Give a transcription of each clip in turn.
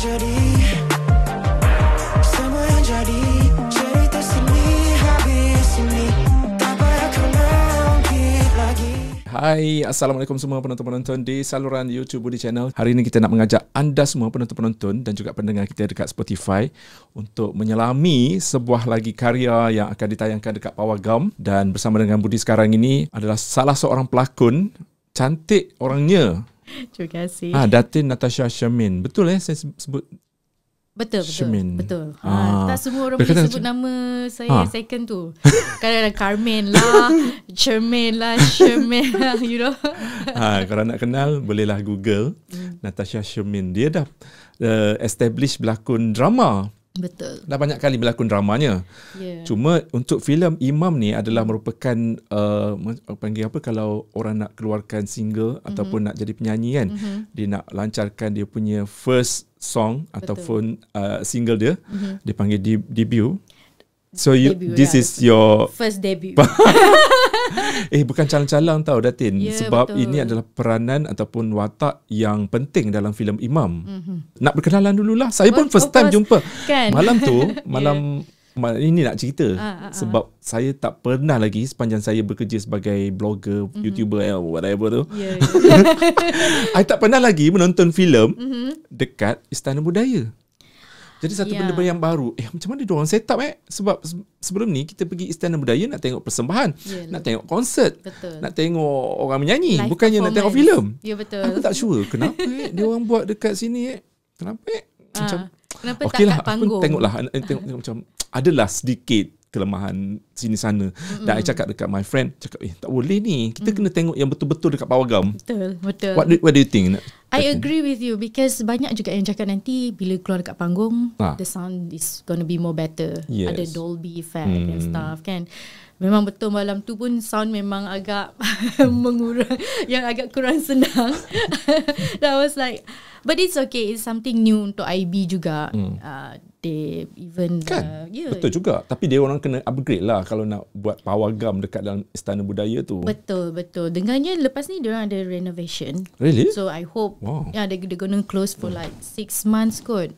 jadi Hai, Assalamualaikum semua penonton-penonton di saluran YouTube Budi Channel. Hari ini kita nak mengajak anda semua penonton-penonton dan juga pendengar kita dekat Spotify untuk menyelami sebuah lagi karya yang akan ditayangkan dekat Power Gum dan bersama dengan Budi sekarang ini adalah salah seorang pelakon cantik orangnya Terima kasih. Ah, Datin Natasha Shamin. Betul eh saya sebut Betul, betul. Shemin. Betul. Ha, ah. Tak semua orang boleh sebut nama saya ha. second tu. Kadang ada Carmen lah, Shermaine lah, Shermaine lah, you know. Ha, kalau nak kenal, bolehlah Google. Hmm. Natasha Shermaine. Dia dah uh, establish berlakon drama. Betul. Dah banyak kali berlakon dramanya. Yeah. Cuma untuk filem Imam ni adalah merupakan uh, panggil apa kalau orang nak keluarkan single mm-hmm. ataupun nak jadi penyanyi kan, mm-hmm. dia nak lancarkan dia punya first song Betul. ataupun uh, single dia, mm-hmm. dia panggil de- debut. So you, this lah, is your first debut. eh bukan calang-calang tau Datin yeah, sebab betul. ini adalah peranan ataupun watak yang penting dalam filem Imam. Mm-hmm. Nak berkenalan dululah. Saya oh, pun first time course. jumpa. Kan? Malam tu, malam yeah. ini nak cerita uh, uh, uh. sebab saya tak pernah lagi sepanjang saya bekerja sebagai blogger, mm-hmm. YouTuber eh, whatever tu. Yeah, yeah. I tak pernah lagi menonton filem mm-hmm. dekat Istana Budaya. Jadi satu yeah. benda yang baru. Eh macam mana dia orang set up eh? Sebab sebelum ni kita pergi Istana Budaya nak tengok persembahan, yeah, nak tengok konsert, betul. nak tengok orang menyanyi, Life bukannya nak tengok filem. Ya yeah, betul. Aku tak sure kenapa eh dia orang buat dekat sini eh. Kenapa eh? Ah, macam ha. kenapa okay tak lah, kat panggung? Aku tengoklah tengok, tengok macam adalah sedikit kelemahan sini sana mm-hmm. dan I cakap dekat my friend cakap eh tak boleh ni kita mm. kena tengok yang betul-betul dekat power pawagam betul betul what do, what do you think nak I agree with you because banyak juga yang cakap nanti bila keluar dekat panggung ah. the sound is going to be more better yes. ada Dolby effect mm. and hmm. stuff kan memang betul malam tu pun sound memang agak hmm. mengurang yang agak kurang senang that was like but it's okay it's something new untuk IB juga mm. uh, tip even kan? uh, yeah. betul juga tapi dia orang kena upgrade lah kalau nak buat power gam dekat dalam istana budaya tu betul betul dengannya lepas ni dia orang ada renovation really so i hope wow. yeah they're gonna close for like 6 months kot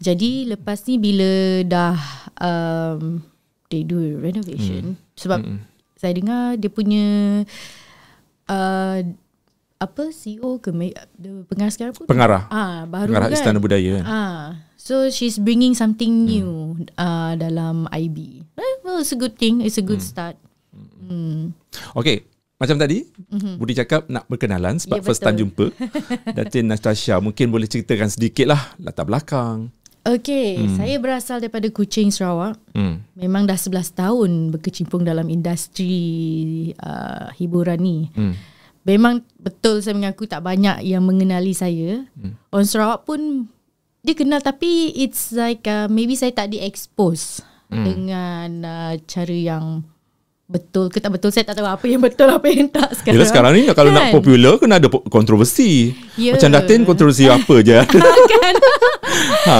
jadi lepas ni bila dah um, they do renovation hmm. sebab hmm. saya dengar dia punya uh, apa CEO ke pengarah sekarang pun pengarah ah baru pengarah kan? istana budaya ah so she's bringing something hmm. new ah uh, dalam IB eh, well it's a good thing it's a good hmm. start hmm. okay macam tadi mm-hmm. Budi cakap nak berkenalan sebab yeah, first time jumpa Datin Natasha mungkin boleh ceritakan sedikit lah latar belakang Okay, hmm. saya berasal daripada Kuching, Sarawak. Hmm. Memang dah 11 tahun berkecimpung dalam industri uh, ah, hiburan ni. Hmm. Memang betul saya mengaku tak banyak yang mengenali saya. Hmm. Orang Sarawak pun dia kenal tapi it's like uh, maybe saya tak di-expose hmm. dengan uh, cara yang betul ke tak betul. Saya tak tahu apa yang betul apa yang tak sekarang. Yelah sekarang ni kalau kan? nak popular kena ada kontroversi. Yeah. Macam Datin kontroversi apa je. Kan? ha.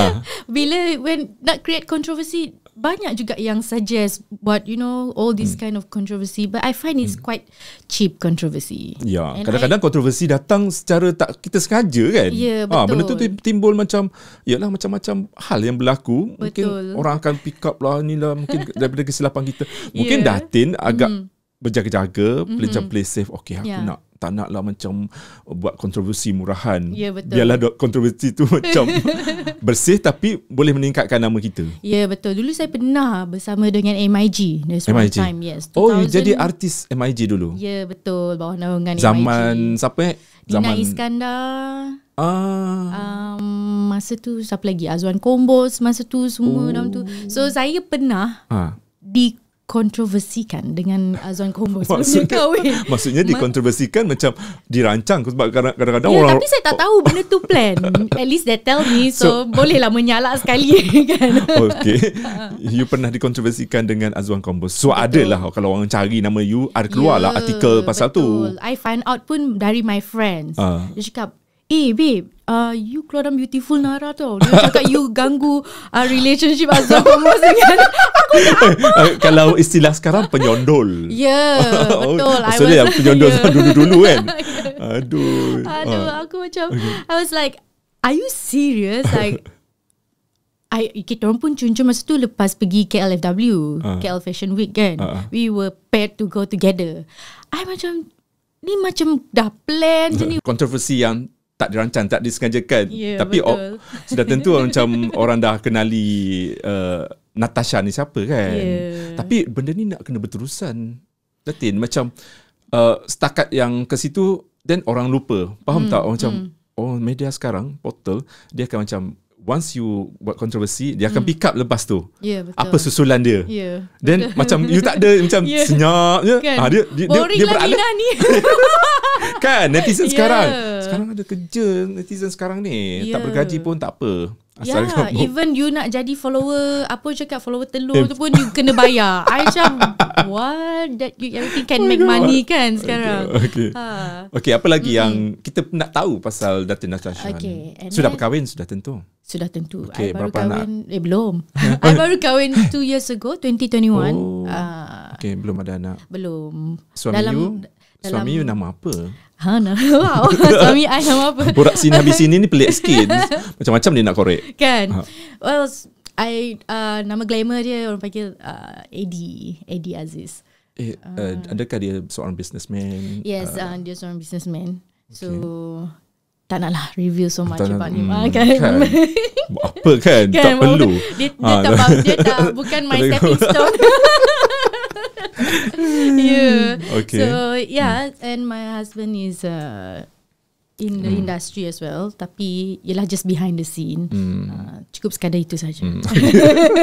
Bila when, nak create kontroversi banyak juga yang suggest buat you know all this hmm. kind of controversy but i find it's hmm. quite cheap controversy ya kadang-kadang I, kontroversi datang secara tak kita sengaja kan yeah, ya, betul. ha benda tu timbul macam yalah macam-macam hal yang berlaku betul. mungkin orang akan pick up lah ni lah. mungkin daripada kesilapan kita mungkin yeah. datin agak hmm. berjaga-jaga mm-hmm. play safe Okay, aku yeah. nak tak nak lah macam buat kontroversi murahan. Ya, betul. Biarlah kontroversi tu macam bersih tapi boleh meningkatkan nama kita. Ya, betul. Dulu saya pernah bersama dengan MIG. MIG? Time. Yes, 2000. Oh, jadi artis MIG dulu? Ya, betul. Bawah naungan MIG. Zaman siapa eh? Zaman... Dina Iskandar. Ah. Um, masa tu siapa lagi? Azwan Kombos. Masa tu semua oh. dalam tu. So, saya pernah ah. di dikontroversikan dengan Azwan uh, Kombo sebelum dia kahwin. Maksudnya dikontroversikan macam dirancang sebab kadang-kadang yeah, orang... Tapi saya tak tahu benda tu plan. At least they tell me. So, so bolehlah menyalak sekali kan. Okay. you pernah dikontroversikan dengan Azwan Kombo. So betul. adalah lah kalau orang cari nama you, ada keluarlah yeah, artikel pasal betul. tu. I find out pun dari my friends. Uh. Dia cakap, Eh babe uh, You keluar dalam beautiful Nara tau Dia cakap you ganggu uh, Relationship Azam Pemus dengan Aku tak eh, apa eh, Kalau istilah sekarang Penyondol Ya yeah, oh, Betul Maksudnya penyondol yeah. Dulu-dulu kan yeah. Aduh Aduh ah. aku uh. macam okay. I was like Are you serious Like I, kita orang pun cuncun masa tu lepas pergi KLFW, uh. Ah. KL Fashion Week kan. Uh. We were paired to go together. I macam, ni macam dah plan je ni. Kontroversi yang tak dirancang tak disengajakan yeah, tapi betul. sudah tentu macam orang dah kenali uh, Natasha ni siapa kan yeah. tapi benda ni nak kena berterusan Datin macam uh, setakat yang ke situ then orang lupa faham mm, tak macam mm. oh media sekarang portal dia akan macam once you buat kontroversi dia akan mm. pick up lepas tu yeah, ya, apa susulan dia yeah, then macam you tak ada macam yeah. senyap kan? ha, dia dia, dia, dia beralih lah ni kan netizen yeah. sekarang sekarang ada kerja netizen sekarang ni yeah. tak ya. bergaji pun tak apa Ya, yeah, even you nak jadi follower apa cakap follower telur eh. tu pun you kena bayar. I macam what that you everything can oh make money kan sekarang. Okay. ha. okay apa lagi mm-hmm. yang kita nak tahu pasal Datin Natasha? Okay. Sudah berkahwin sudah tentu. Sudah tentu. Okay, baru berapa kahwin, anak? Eh belum. I baru kahwin 2 years ago 2021. Oh. Uh, okay, belum ada anak. Belum. Suami Dalam, you? suami you nama apa? Ha, nama, wow. suami I nama apa? Borak sini habis sini ni pelik sikit. Macam-macam dia nak korek. Kan? Ha. Well, I uh, nama glamour dia orang panggil uh, AD, AD Aziz. Eh, uh, uh, adakah dia seorang businessman? Yes, uh, uh, dia seorang businessman. So, okay. tak naklah review so much about him. Hmm, ah, kan? kan? apa kan? kan? Tak perlu. Dia, dia, ha, tak, dia tak, bukan my stepping stone. yeah. Okay. So yeah, hmm. and my husband is uh, in the hmm. industry as well. Tapi ialah just behind the scene. Hmm. Uh, cukup sekadar itu saja. Hmm.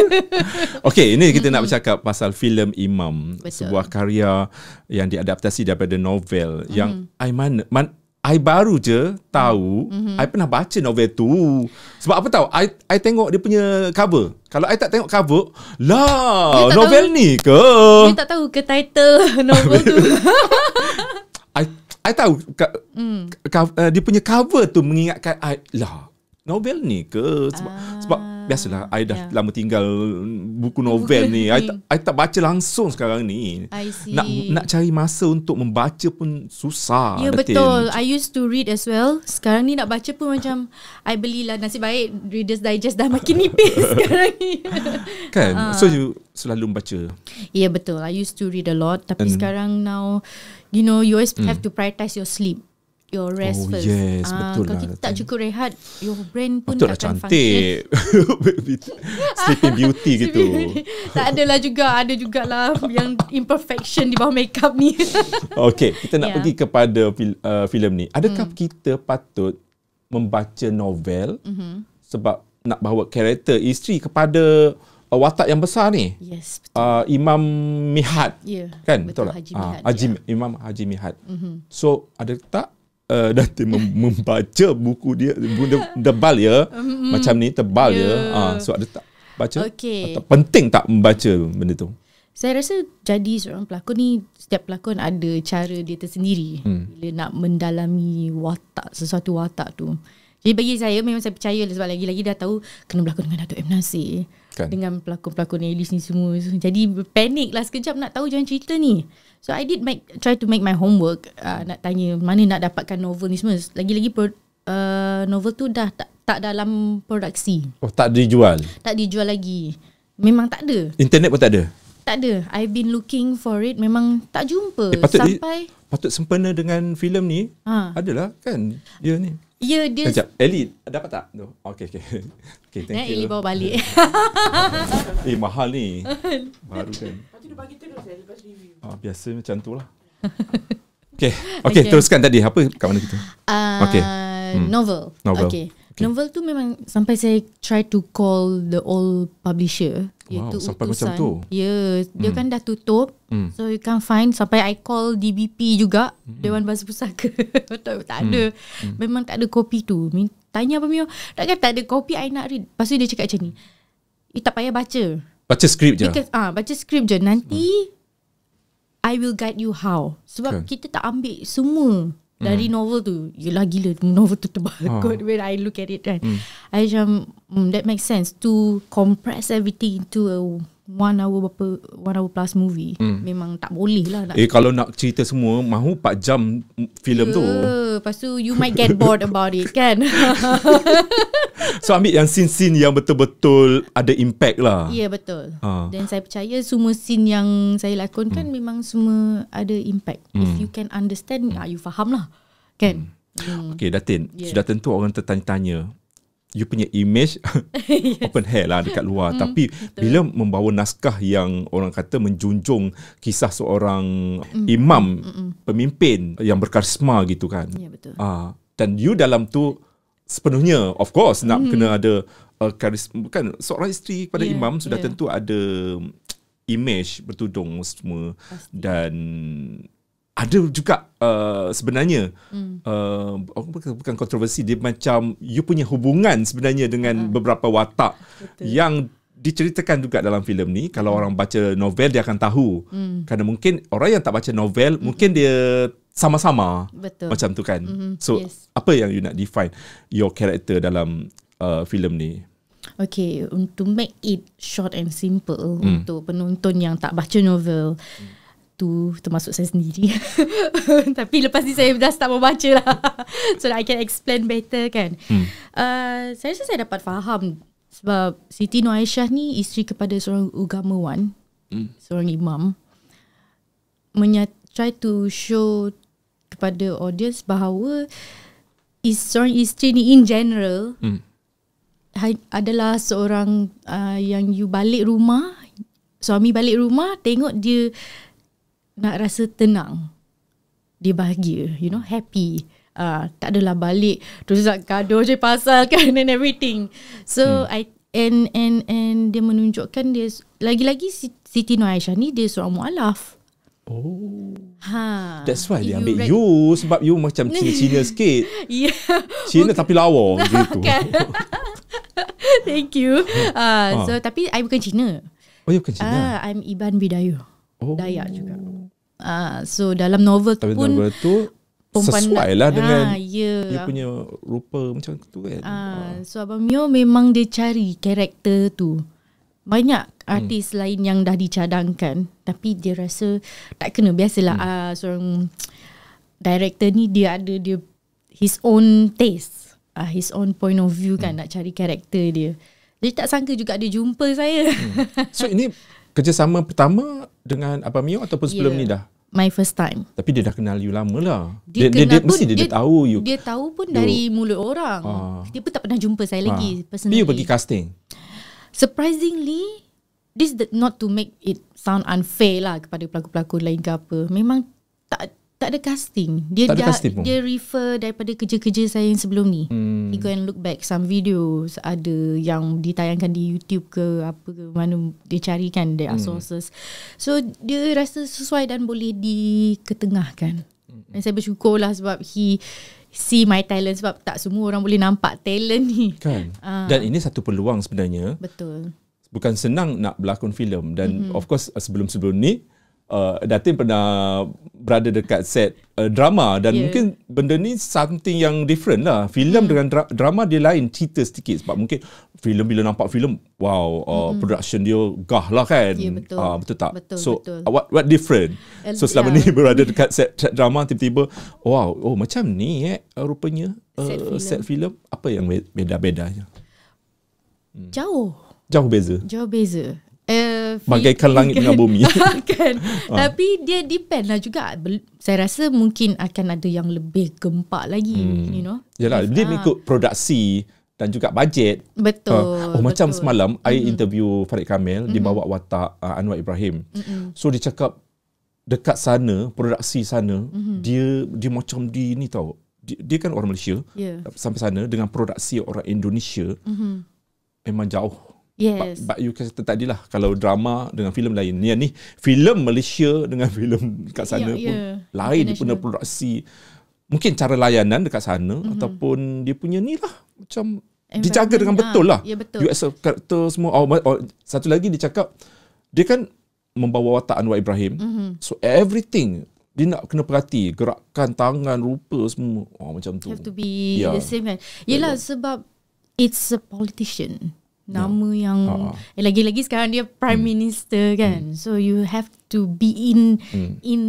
okay, ini kita nak hmm. bercakap pasal filem Imam, Betul. sebuah karya yang diadaptasi daripada novel. Hmm. Yang Aiman man, I baru je tahu mm-hmm. I pernah baca novel tu sebab apa tahu I I tengok dia punya cover kalau I tak tengok cover lah novel tahu, ni ke dia tak tahu ke title novel tu I I tahu ka, mm. ka, uh, dia punya cover tu mengingatkan I lah novel ni ke sebab uh. sebab Biasalah I dah yeah. lama tinggal buku novel buku ni. ni. I, I tak baca langsung sekarang ni. I see. Nak nak cari masa untuk membaca pun susah. Ya yeah, betul. I used to read as well. Sekarang ni nak baca pun macam I belilah nasib baik Reader's Digest dah makin nipis sekarang ni. Kan? Uh. So you selalu membaca. Ya yeah, betul. I used to read a lot tapi And sekarang now you know you always mm. have to prioritize your sleep your rest oh, first. Yes, uh, betul kalau lah. Kalau kita tak cukup rehat, your brain pun betul lah, tak akan cantik. Sleeping beauty gitu. tak adalah juga. Ada juga lah yang imperfection di bawah makeup ni. okay, kita nak yeah. pergi kepada fil, uh, filem ni. Adakah hmm. kita patut membaca novel mm-hmm. sebab nak bawa karakter isteri kepada uh, watak yang besar ni. Yes, betul. Uh, Imam Mihat. Ya. Yeah, kan? Betul, betul Haji ah, Mihat. Uh, Haji, ya. Imam Haji Mihat. Mm-hmm. So, ada tak uh, eh, Dati mem- membaca buku dia buku tebal ya hmm macam ni tebal yeah. ya uh, so ada tak baca okay. atau penting tak membaca benda tu saya rasa jadi seorang pelakon ni setiap pelakon ada cara dia tersendiri hmm. bila nak mendalami watak sesuatu watak tu jadi bagi saya memang saya percaya lah sebab lagi-lagi dah tahu kena berlakon dengan Dato' M. Nasir kan. dengan pelakon-pelakon Alice ni semua jadi panik lah sekejap nak tahu jangan cerita ni So I did make try to make my homework uh, nak tanya mana nak dapatkan novel ni semua. Lagi-lagi uh, novel tu dah tak tak dalam produksi. Oh tak dijual. Tak dijual lagi. Memang tak ada. Internet pun tak ada. Tak ada. I've been looking for it memang tak jumpa eh, patut sampai di, patut sempena dengan filem ni. Ha. Adalah kan dia ya, ni. Ya yeah, dia Sekejap Eli dapat tak? No. Okay okay Okay thank Nek you Eli bawa balik Eh mahal ni Baru kan Nanti bagi terus ya Lepas review ah, Biasa macam tu lah okay. okay Okay teruskan tadi Apa kat mana kita? Uh, okay hmm. Novel Novel okay. okay. Novel tu memang Sampai saya try to call The old publisher Iaitu wow, sampai utusan. macam tu. Ya, yeah, dia hmm. kan dah tutup. Mm. So you can find sampai I call DBP juga, mm. Dewan Bahasa Pusaka. tak tak mm. ada. Mm. Memang tak ada kopi tu. Tanya apa Mio? Takkan tak ada kopi I nak read. Pasal dia cakap macam ni. You tak payah baca. Baca skrip je. Because, ah, baca skrip je. Nanti mm. I will guide you how. Sebab okay. kita tak ambil semua dari hmm. novel tu Yelah gila Novel tu tebal ha. kot When I look at it kan mm. I macam mm, That makes sense To compress everything Into a One hour berapa One hour plus movie hmm. Memang tak boleh lah nak Eh kalau nak cerita semua Mahu 4 jam Film yeah, tu ya, Lepas tu You might get bored about it Kan So ambil yang scene-scene Yang betul-betul Ada impact lah Ya yeah, betul ha. Dan ha. saya percaya Semua scene yang Saya lakonkan hmm. Memang semua Ada impact hmm. If you can understand hmm. Ah, you faham lah Kan hmm. hmm. Okay Datin yeah. Sudah tentu orang tertanya-tanya you punya image yes. open hair lah dekat luar mm, tapi betul. bila membawa naskah yang orang kata menjunjung kisah seorang mm. imam Mm-mm. Hmm, hmm. pemimpin yang berkarisma gitu kan ya yeah, betul uh, dan you dalam tu sepenuhnya of course mm. nak hmm. kena ada uh, karisma kan seorang isteri kepada yeah, imam sudah yeah. tentu ada image bertudung semua Pasti. dan ada juga uh, sebenarnya hmm. uh, bukan kontroversi dia macam you punya hubungan sebenarnya dengan uh beberapa watak Betul. yang diceritakan juga dalam filem ni kalau hmm. orang baca novel dia akan tahu hmm. kerana mungkin orang yang tak baca novel hmm. mungkin dia sama-sama macam tu kan mm-hmm. so yes. apa yang you nak define your character dalam uh, filem ni Okay, untuk make it short and simple mm. untuk penonton yang tak baca novel mm tu termasuk saya sendiri tapi lepas ni saya dah start membaca lah so I can explain better kan hmm. uh, saya rasa saya dapat faham sebab Siti Nur Aisyah ni isteri kepada seorang ugamawan hmm. seorang imam menyat try to show kepada audience bahawa is seorang isteri ni in general hmm. adalah seorang uh, yang you balik rumah suami balik rumah tengok dia nak rasa tenang. Dia bahagia, you know, happy. Uh, tak adalah balik terus nak gaduh je pasal kan and everything. So hmm. I and and and dia menunjukkan dia lagi-lagi Siti Nur Aisyah ni dia seorang mualaf. Oh. Ha. That's why dia ambil you, sebab you macam Cina-Cina sikit. Ya. Yeah. Cina okay. tapi lawa gitu. Okay. Thank you. Uh, ha. so tapi I bukan Cina. Oh, you bukan Cina. Uh, I'm Iban bidayu oh. Dayak juga uh, So dalam novel tu Tapi pun novel tu Sesuai lah dengan ha, yeah. Ya. Dia punya rupa macam tu kan uh, uh. So Abang Mio memang dia cari Karakter tu Banyak hmm. artis hmm. lain yang dah dicadangkan Tapi dia rasa Tak kena biasalah hmm. uh, Seorang director ni dia ada dia His own taste uh, His own point of view kan hmm. Nak cari karakter dia Jadi tak sangka juga dia jumpa saya hmm. So ini kerjasama pertama dengan Abang Mio ataupun sebelum yeah. ni dah? My first time. Tapi dia dah kenal you lama lah. Dia, dia, dia, dia pun, mesti dia, dia, dia tahu you. Dia tahu pun you. dari mulut orang. Ah. Dia pun tak pernah jumpa saya ah. lagi personally. pergi casting? Surprisingly, this not to make it sound unfair lah kepada pelakon-pelakon lain ke apa. Memang tak tak ada casting. Dia ada dah, casting dia refer daripada kerja-kerja saya yang sebelum ni. Hmm. He go and look back some videos ada yang ditayangkan di YouTube ke apa ke mana dia carikan kan the hmm. sources. So dia rasa sesuai dan boleh diketengahkan. Hmm. Dan saya bersyukur lah sebab he see my talent sebab tak semua orang boleh nampak talent ni. Kan. Uh. Dan ini satu peluang sebenarnya. Betul. Bukan senang nak berlakon filem dan hmm. of course sebelum-sebelum ni uh, Datin pernah berada dekat set uh, drama dan yeah. mungkin benda ni something yang different lah filem hmm. dengan dra- drama dia lain cerita sedikit sebab mungkin filem bila nampak filem wow uh, hmm. production dia gah lah kan yeah, betul. Uh, betul tak betul, so betul. what what different so selama yeah. ni berada dekat set, set drama tiba-tiba wow oh macam ni eh rupanya uh, set filem apa yang beda-bedanya hmm. jauh jauh beza jauh beza bagaikan langit kan. dengan bumi kan ah. tapi dia depend lah juga saya rasa mungkin akan ada yang lebih gempak lagi hmm. you know yalah dia ha. Ah. ikut produksi dan juga bajet betul uh, oh betul. macam semalam mm-hmm. I interview Farid Kamil mm-hmm. dia bawa watak uh, Anwar Ibrahim mm-hmm. so dia cakap dekat sana produksi sana mm-hmm. dia dia macam di ni tau dia, dia kan orang Malaysia yeah. sampai sana dengan produksi orang Indonesia mm-hmm. memang jauh Yes. But, but you kata tadi lah kalau drama dengan filem lain ni ni filem Malaysia dengan filem kat ya, sana yeah, pun yeah. lain punya produksi mungkin cara layanan dekat sana mm-hmm. ataupun dia punya ni lah macam dijaga dengan lah. betul lah. yeah, betul. US karakter semua oh, oh, satu lagi dia cakap dia kan membawa watak Anwar Ibrahim. Mm-hmm. So everything dia nak kena perhati gerakan tangan rupa semua oh, macam tu. Have to be yeah. the same kan. Yelah yeah. sebab it's a politician nama yeah. yang uh-huh. eh, lagi-lagi sekarang dia prime mm. minister kan mm. so you have to be in mm. in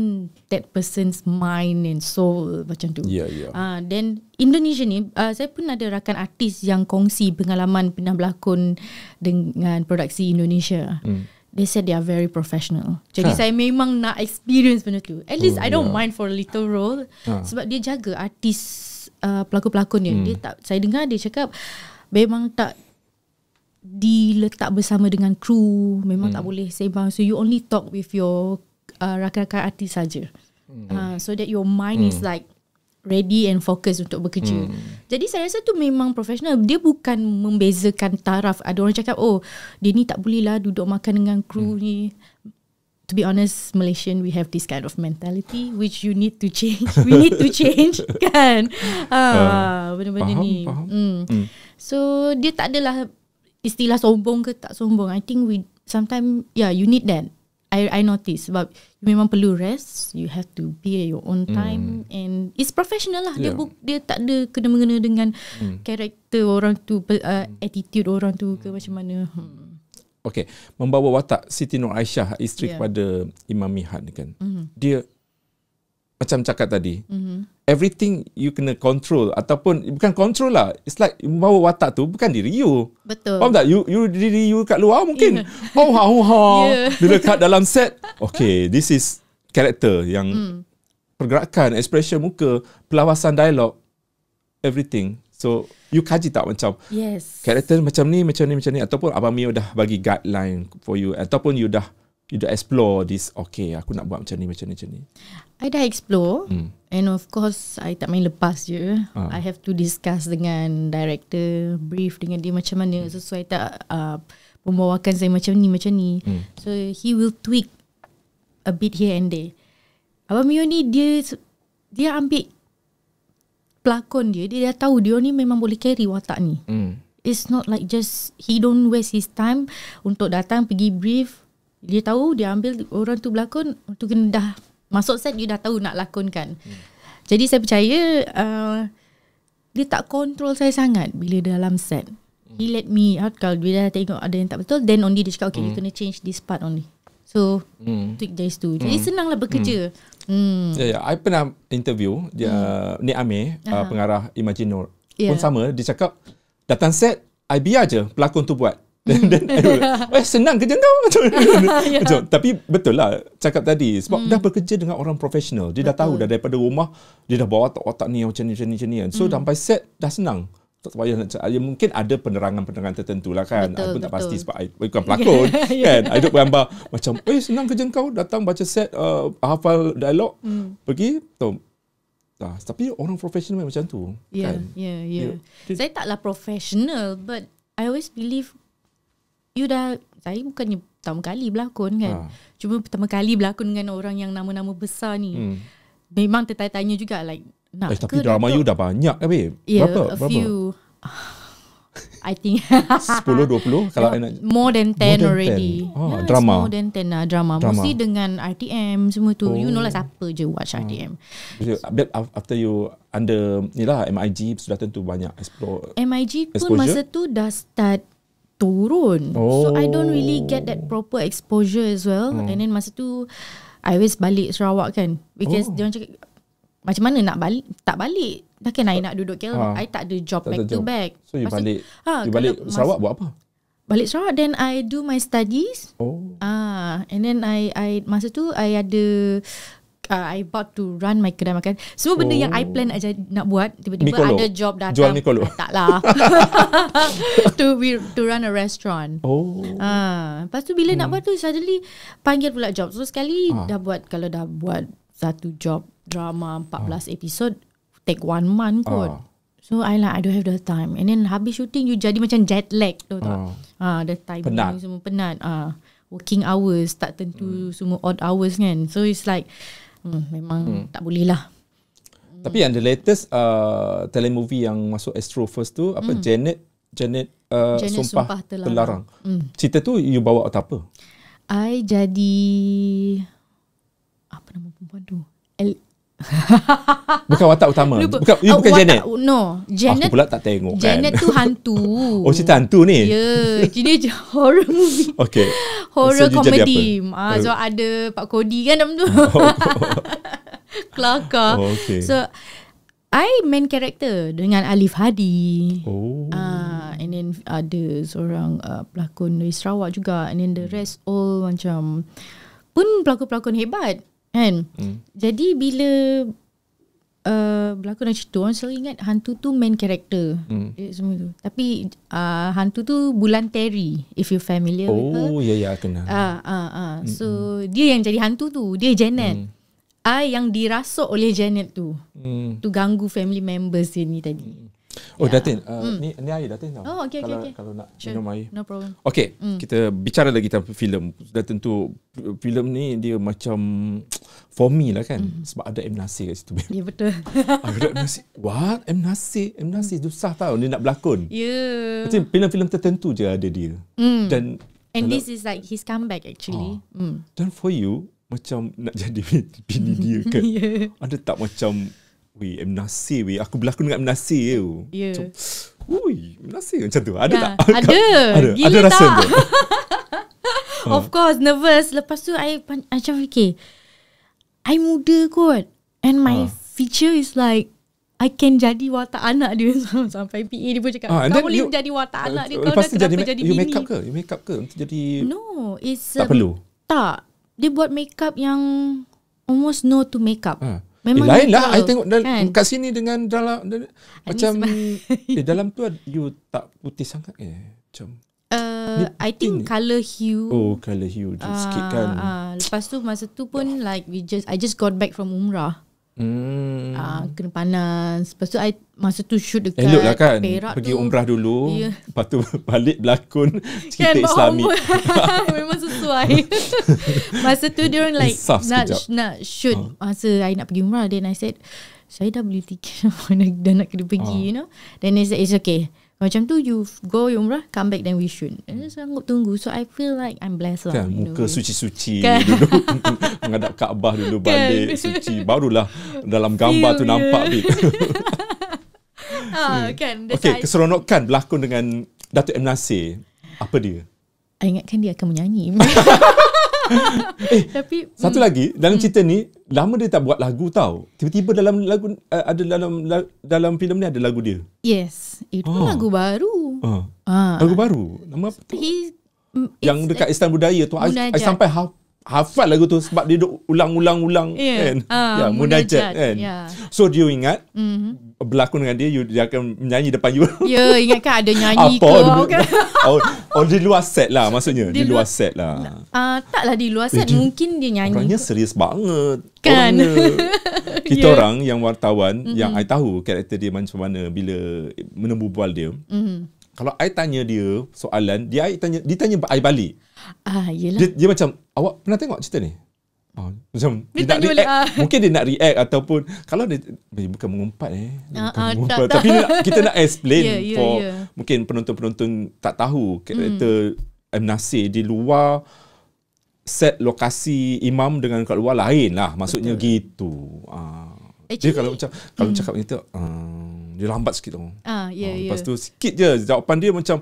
that person's mind and soul macam tu yeah ya, ya. yeah uh, then indonesia ni uh, saya pun ada rakan artis yang kongsi pengalaman pernah berlakon dengan produksi indonesia mm. They said they are very professional. Jadi ha. saya memang nak experience benda tu. At least oh, I don't yeah. mind for a little role. Ha. Sebab dia jaga artis uh, pelakon-pelakon dia. Hmm. Dia tak saya dengar dia cakap memang tak diletak bersama dengan kru memang hmm. tak boleh sembang so you only talk with your uh, rakan-rakan artis saja hmm. uh, so that your mind hmm. is like ready and focus untuk bekerja. Hmm. Jadi saya rasa tu memang profesional. Dia bukan membezakan taraf. Ada orang cakap oh, dia ni tak boleh lah duduk makan dengan kru hmm. ni. To be honest, Malaysian we have this kind of mentality which you need to change. we need to change kan. Ah, uh, benda-benda faham, ni. Faham. Hmm. hmm. So dia tak adalah istilah sombong ke tak sombong. I think we sometimes yeah you need that. I I notice sebab you memang perlu rest. You have to be at your own hmm. time mm. and it's professional lah. Yeah. Dia buk dia tak ada kena mengena dengan hmm. karakter mm. orang tu, uh, attitude orang tu ke macam mana. Hmm. Okay, membawa watak Siti Nur Aisyah isteri yeah. kepada Imam Mihan kan. Mm-hmm. Dia macam cakap tadi. Mm-hmm everything you kena control ataupun bukan control lah it's like membawa watak tu bukan diri you betul faham tak you you diri you kat luar mungkin yeah. oh ha ha bila kat dalam set okay this is character yang mm. pergerakan expression muka pelawasan dialog everything so you kaji tak macam yes character macam ni macam ni macam ni ataupun abang Mio dah bagi guideline for you ataupun you dah you dah explore this okay aku nak buat macam ni macam ni macam ni i dah explore mm. and of course i tak main lepas je uh. i have to discuss dengan director brief dengan dia macam mana hmm. sesuai tak uh, pembawakan saya macam ni macam ni mm. so he will tweak a bit here and there Abang Mio ni dia dia ambil pelakon dia dia dah tahu dia ni memang boleh carry watak ni mm. It's not like just he don't waste his time untuk datang pergi brief dia tahu dia ambil orang tu berlakon untuk kena dah masuk set you dah tahu nak lakonkan. Hmm. Jadi saya percaya uh, dia tak kontrol saya sangat bila dalam set. He hmm. let me out kalau dia dah tengok ada yang tak betul then only dia cakap okay mm. you hmm. kena change this part only. So mm. tweak dari situ. Jadi mm. senanglah hmm. bekerja. Mm. Mm. Yeah, yeah. I pernah interview dia mm. Uh, Nik Amir uh pengarah Imagine Nur. Yeah. Pun ya. sama dia cakap datang set I biar je pelakon tu buat dan, dan eh, senang kerja kau macam, ya. macam tapi betul lah cakap tadi sebab hmm. dah bekerja dengan orang profesional dia betul. dah tahu dah daripada rumah dia dah bawa otak-otak ni macam ni macam ni macam ni kan. so hmm. sampai set dah senang tak payah ya, mungkin ada penerangan-penerangan tertentu lah kan betul, aku betul. tak pasti sebab I, bukan pelakon ya. kan I duduk bergambar macam eh senang kerja kau datang baca set uh, hafal dialog hmm. pergi tahu Nah, tapi orang profesional macam tu yeah, kan yeah yeah yeah saya taklah profesional but i always believe you dah saya bukannya pertama kali berlakon kan. Ha. Cuma pertama kali berlakon dengan orang yang nama-nama besar ni. Hmm. Memang tertanya-tanya juga like nak eh, tapi drama dah you dah banyak kan babe. Yeah, berapa? A berapa? few. I think 10 20 kalau yeah, I more than 10 more than already. 10. Oh, yeah, drama. more than 10 lah, drama. drama. Mesti dengan RTM semua tu. Oh. You know lah oh. siapa je watch oh. RTM. So, after you under ni lah MIG sudah tentu banyak explore. MIG pun exposure. masa tu dah start turun oh. so i don't really oh. get that proper exposure as well hmm. and then masa tu i always balik Sarawak kan because oh. dia orang cakap macam mana nak balik tak balik dah kan nak duduk KL ha. Ah. i tak ada job tak back to back so you Pasal, balik ha, you balik Sarawak buat apa balik Sarawak then i do my studies oh ah and then i i masa tu i ada uh, I about to run my kedai makan. Semua benda yang I plan aja nak buat tiba-tiba ada job datang. Jual Nikolo. Ah, tak lah. to we to run a restaurant. Oh. Ah, uh, lepas tu bila hmm. nak buat tu suddenly panggil pula job. So sekali uh. dah buat kalau dah buat satu job drama 14 uh. Ah. episod take one month kot. Uh. So I like I don't have the time. And then habis shooting you jadi macam jet lag tu tak. Ah, uh. the time. penat. semua penat. Ah. Uh. Working hours Tak tentu hmm. Semua odd hours kan So it's like hmm, memang hmm. tak boleh lah. Hmm. Tapi yang the latest uh, telemovie yang masuk Astro First tu apa hmm. Janet Janet, uh, Janet sumpah, sumpah terlarang. terlarang. Hmm. Cerita tu you bawa atau apa? I jadi apa nama perempuan tu? bukan watak utama. Lupa. Bukan, uh, bukan Janet. No. Janet, Aku pula tak tengok Janet kan. Janet tu hantu. oh, cerita hantu ni? Ya. Yeah. jadi horror movie. Okay. Horror so, comedy. Uh, so, oh. ada Pak Kodi kan dalam tu. Oh. Kelakar. Oh, okay. So, I main character dengan Alif Hadi. Oh. Uh, and then ada seorang uh, pelakon dari Sarawak juga. And then the rest all macam pun pelakon-pelakon hebat. Kan? Hmm. Jadi bila uh, berlaku dalam cerita, orang selalu ingat hantu tu main character. Hmm. Eh, semua tu. Tapi uh, hantu tu bulan Terry, if you familiar oh, with yeah, Oh, ya, ya, kenal. Ah, uh, ah, uh, ah. Uh. So, hmm. dia yang jadi hantu tu. Dia Janet. Hmm. I yang dirasuk oleh Janet tu. Hmm. Tu ganggu family members dia ni tadi. Hmm. Oh, yeah. Datin. Uh, mm. ni, ni air, Datin. Oh, okay, kalau, okay, okay. Kalau nak sure. minum air. No problem. Okay, mm. kita bicara lagi tentang filem. Dah tentu, filem ni dia macam for me lah kan. Mm. Sebab ada M. Nasir kat situ. Ya, yeah, betul. ada M. Nasir. What? M. Nasir? M. Nasir susah tau. Dia nak berlakon. Ya. Yeah. Macam filem-filem tertentu je ada dia. Mm. Dan... And this is like his comeback actually. Oh. Mm. Dan for you, macam nak jadi bini dia kan. yeah. Ada tak macam Wih, emnasi, Nasir Aku berlakon dengan emnasi. Nasir je. Yeah. Macam, emnasi. M. macam tu. Ada yeah. tak? Ada. ada. Gila ada rasa tak? of course, nervous. Lepas tu, I macam fikir. I muda kot. And my uh. feature is like, I can jadi watak anak dia sampai PA dia pun cakap ah, kau boleh you, jadi watak anak uh, dia kau dah kenapa jadi, jadi you makeup ke you makeup ke untuk jadi no it's tak perlu tak dia buat makeup yang almost no to makeup uh. Memang eh, lain lah. I tengok dal- kan? kat sini dengan dalam. Dal- macam. Sebab eh, dalam tu you tak putih sangat ke? Macam. Uh, I think colour hue. Oh, colour hue. Uh, sikit ah, kan. Uh, lepas tu masa tu pun like we just I just got back from Umrah. Hmm. Ah, kena panas. Lepas tu I masa tu shoot dekat Elok lah kan. Perak Pergi tu. umrah dulu. Yeah. Lepas tu balik berlakon kan, cerita kan, Islami. Memang sesuai. masa tu dia orang like Insaf nak nak shoot ha. masa I nak pergi umrah then I said saya dah beli tiket dah nak kena pergi ha. you know. Then I said it's okay. Macam tu you go umrah come back then we shoot. Hmm. sanggup tunggu so I feel like I'm blessed lah. Kan, muka way. suci-suci kan? dulu menghadap Kaabah dulu kan? balik kan? suci barulah dalam gambar Feel tu nampak ah, hmm. kan. That's okay, keseronokan berlakon dengan Datuk M. Nasir. Apa dia? I ingatkan dia akan menyanyi. eh, tapi satu hmm. lagi dalam mm. cerita ni lama dia tak buat lagu tau. Tiba-tiba dalam lagu uh, ada dalam la, dalam filem ni ada lagu dia. Yes, itu oh. lagu baru. Uh. Uh. Lagu baru. Nama apa tu? He, mm, Yang dekat Istana Budaya tu I, I sampai half hafal lagu tu sebab dia duk ulang-ulang-ulang yeah. kan. Uh, ya, munajat, munajat kan. Yeah. So dia ingat mm-hmm berlakon dengan dia dia akan menyanyi depan you. Ya, yeah, ingat ada nyanyi Apa ke? Apa? Kan? Oh, oh, di luar set lah maksudnya. Di, di luar, luar set lah. Ah, uh, taklah di luar set eh, mungkin dia, nyanyi. Orangnya ke. serius banget. Kan. Orangnya. Kita yeah. orang yang wartawan mm-hmm. yang I tahu karakter dia macam mana bila menembubual dia. Mm-hmm. Kalau I tanya dia soalan, dia I tanya dia tanya I balik. Ah, uh, Dia, dia macam awak pernah tengok cerita ni? Oh, macam dia, dia tak nak react. Lah. Mungkin dia nak react ataupun kalau dia eh, bukan mengumpat eh. Ah, bukan uh, uh, mengumpat. Tak, Tapi tak. kita nak explain yeah, yeah, ya, for yeah. mungkin penonton-penonton tak tahu karakter mm. M. Nasir di luar set lokasi imam dengan kat luar lain lah. Maksudnya Betul. gitu. Uh, Actually, dia kalau macam kalau hmm. cakap macam uh, dia lambat sikit tu. Uh, yeah, ya, uh, ya. lepas yeah. tu sikit je jawapan dia macam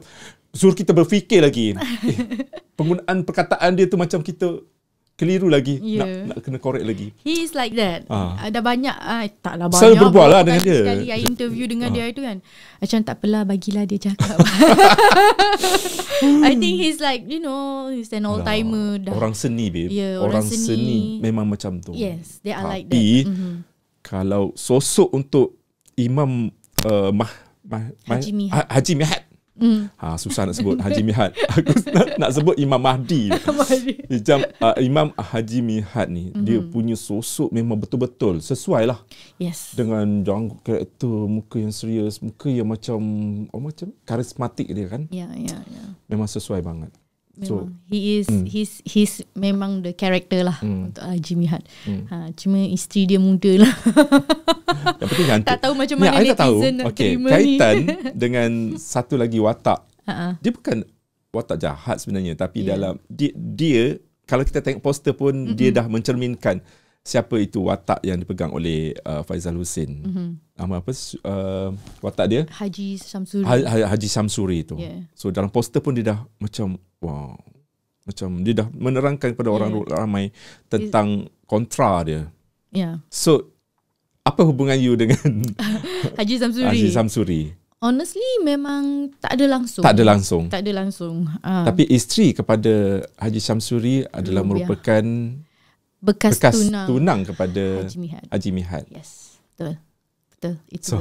suruh kita berfikir lagi. eh, penggunaan perkataan dia tu macam kita keliru lagi yeah. nak ya. nak kena korek lagi. He is like that. Ada ah. ah, banyak ah eh, taklah banyak. Saya berbual lah dengan dia. Sekali saya interview dengan ha. dia ah. itu kan. Macam tak apalah bagilah dia cakap. I think he's like you know he's an old timer nah, dah. Orang seni babe. Yeah, orang, orang seni. seni memang macam tu. Yes, they are Tapi, like that. Mm-hmm. Kalau sosok untuk Imam uh, Mah, Mah, Haji Mihat. Ha, Haji Mihat Mm. Ha, susah nak sebut Haji Mihat. Aku nak, nak sebut Imam Mahdi. Macam, uh, Imam Haji Mihat ni, mm-hmm. dia hmm. punya sosok memang betul-betul sesuai lah. Yes. Dengan jangkuk karakter, muka yang serius, muka yang macam, oh, macam karismatik dia kan. Ya, yeah, ya, yeah, ya. Yeah. Memang sesuai banget so, he is mm. he's he's memang the character lah mm. untuk uh, Jimmy Hart. Mm. Ha cuma isteri dia muda lah. Yang penting cantik. Tak tahu macam mana dia tahu. Nak okay. terima kaitan ni. dengan satu lagi watak. Uh-huh. Dia bukan watak jahat sebenarnya tapi yeah. dalam dia, dia kalau kita tengok poster pun mm-hmm. dia dah mencerminkan siapa itu watak yang dipegang oleh uh, Faizal Hussein. Mm-hmm. Nama apa uh, watak dia? Haji Samsuri. Ha-, ha Haji Samsuri itu. Yeah. So dalam poster pun dia dah macam wow. Macam dia dah menerangkan kepada yeah. orang ramai tentang It's... kontra dia. Yeah. So apa hubungan you dengan Haji Samsuri? Haji Samsuri. Honestly memang tak ada langsung. Tak ada langsung. Tak ada langsung. Uh. Tapi isteri kepada Haji Samsuri adalah Rubiah. merupakan bekas, bekas tunang. tunang kepada Haji Mihat. Yes. Betul. Betul. Itu so,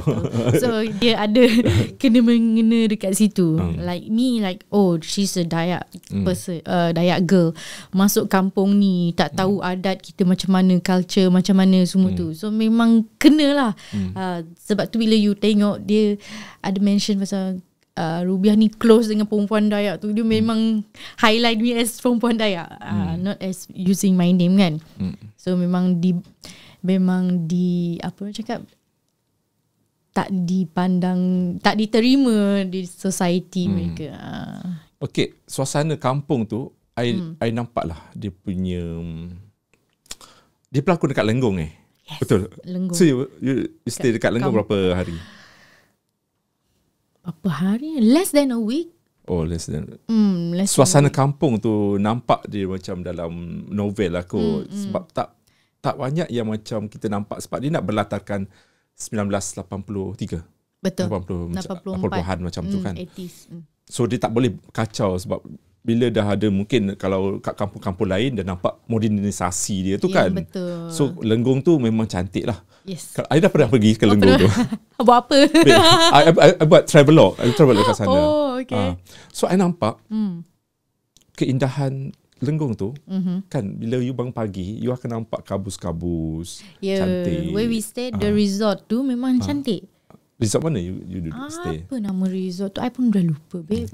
So dia ada kena mengena dekat situ. Hmm. Like me like oh she's a Dayak hmm. person, uh, Dayak girl masuk kampung ni tak tahu hmm. adat kita macam mana, culture macam mana semua hmm. tu. So memang kenalah. Hmm. Uh, sebab tu bila you tengok dia ada mention pasal uh, Rubiah ni close dengan perempuan Dayak tu dia hmm. memang highlight me as perempuan Dayak uh, hmm. not as using my name kan hmm. so memang di memang di apa nak cakap tak dipandang tak diterima di society hmm. mereka uh. Ah. Okay suasana kampung tu I, hmm. I nampak lah dia punya dia pelakon dekat lenggong eh Yes, Betul. Lenggung. So you, you stay dekat, dekat Lenggong berapa hari? Apa hari? Less than a week. Oh, less than. Hmm, less Suasana than kampung tu nampak dia macam dalam novel lah kot. Hmm, hmm, sebab tak tak banyak yang macam kita nampak sebab dia nak berlatarkan 1983. Betul. 80, 84. 80-an macam hmm, tu kan. 80s. Hmm. So, dia tak boleh kacau sebab bila dah ada mungkin kalau kat kampung-kampung lain dah nampak modernisasi dia tu ya, kan. Betul. So lenggong tu memang cantik lah. Yes. Saya dah pernah pergi ke oh, lenggong tu. Buat apa? I, I, I, I buat travel log. I travel log kat sana. Oh, okay. Uh, so I nampak hmm. keindahan lenggong tu mm-hmm. kan bila you bangun pagi you akan nampak kabus-kabus yeah. cantik. Where we stay uh. the ah. resort tu memang uh. cantik. Resort mana you, you do apa stay? Apa nama resort tu? I pun dah lupa, babe.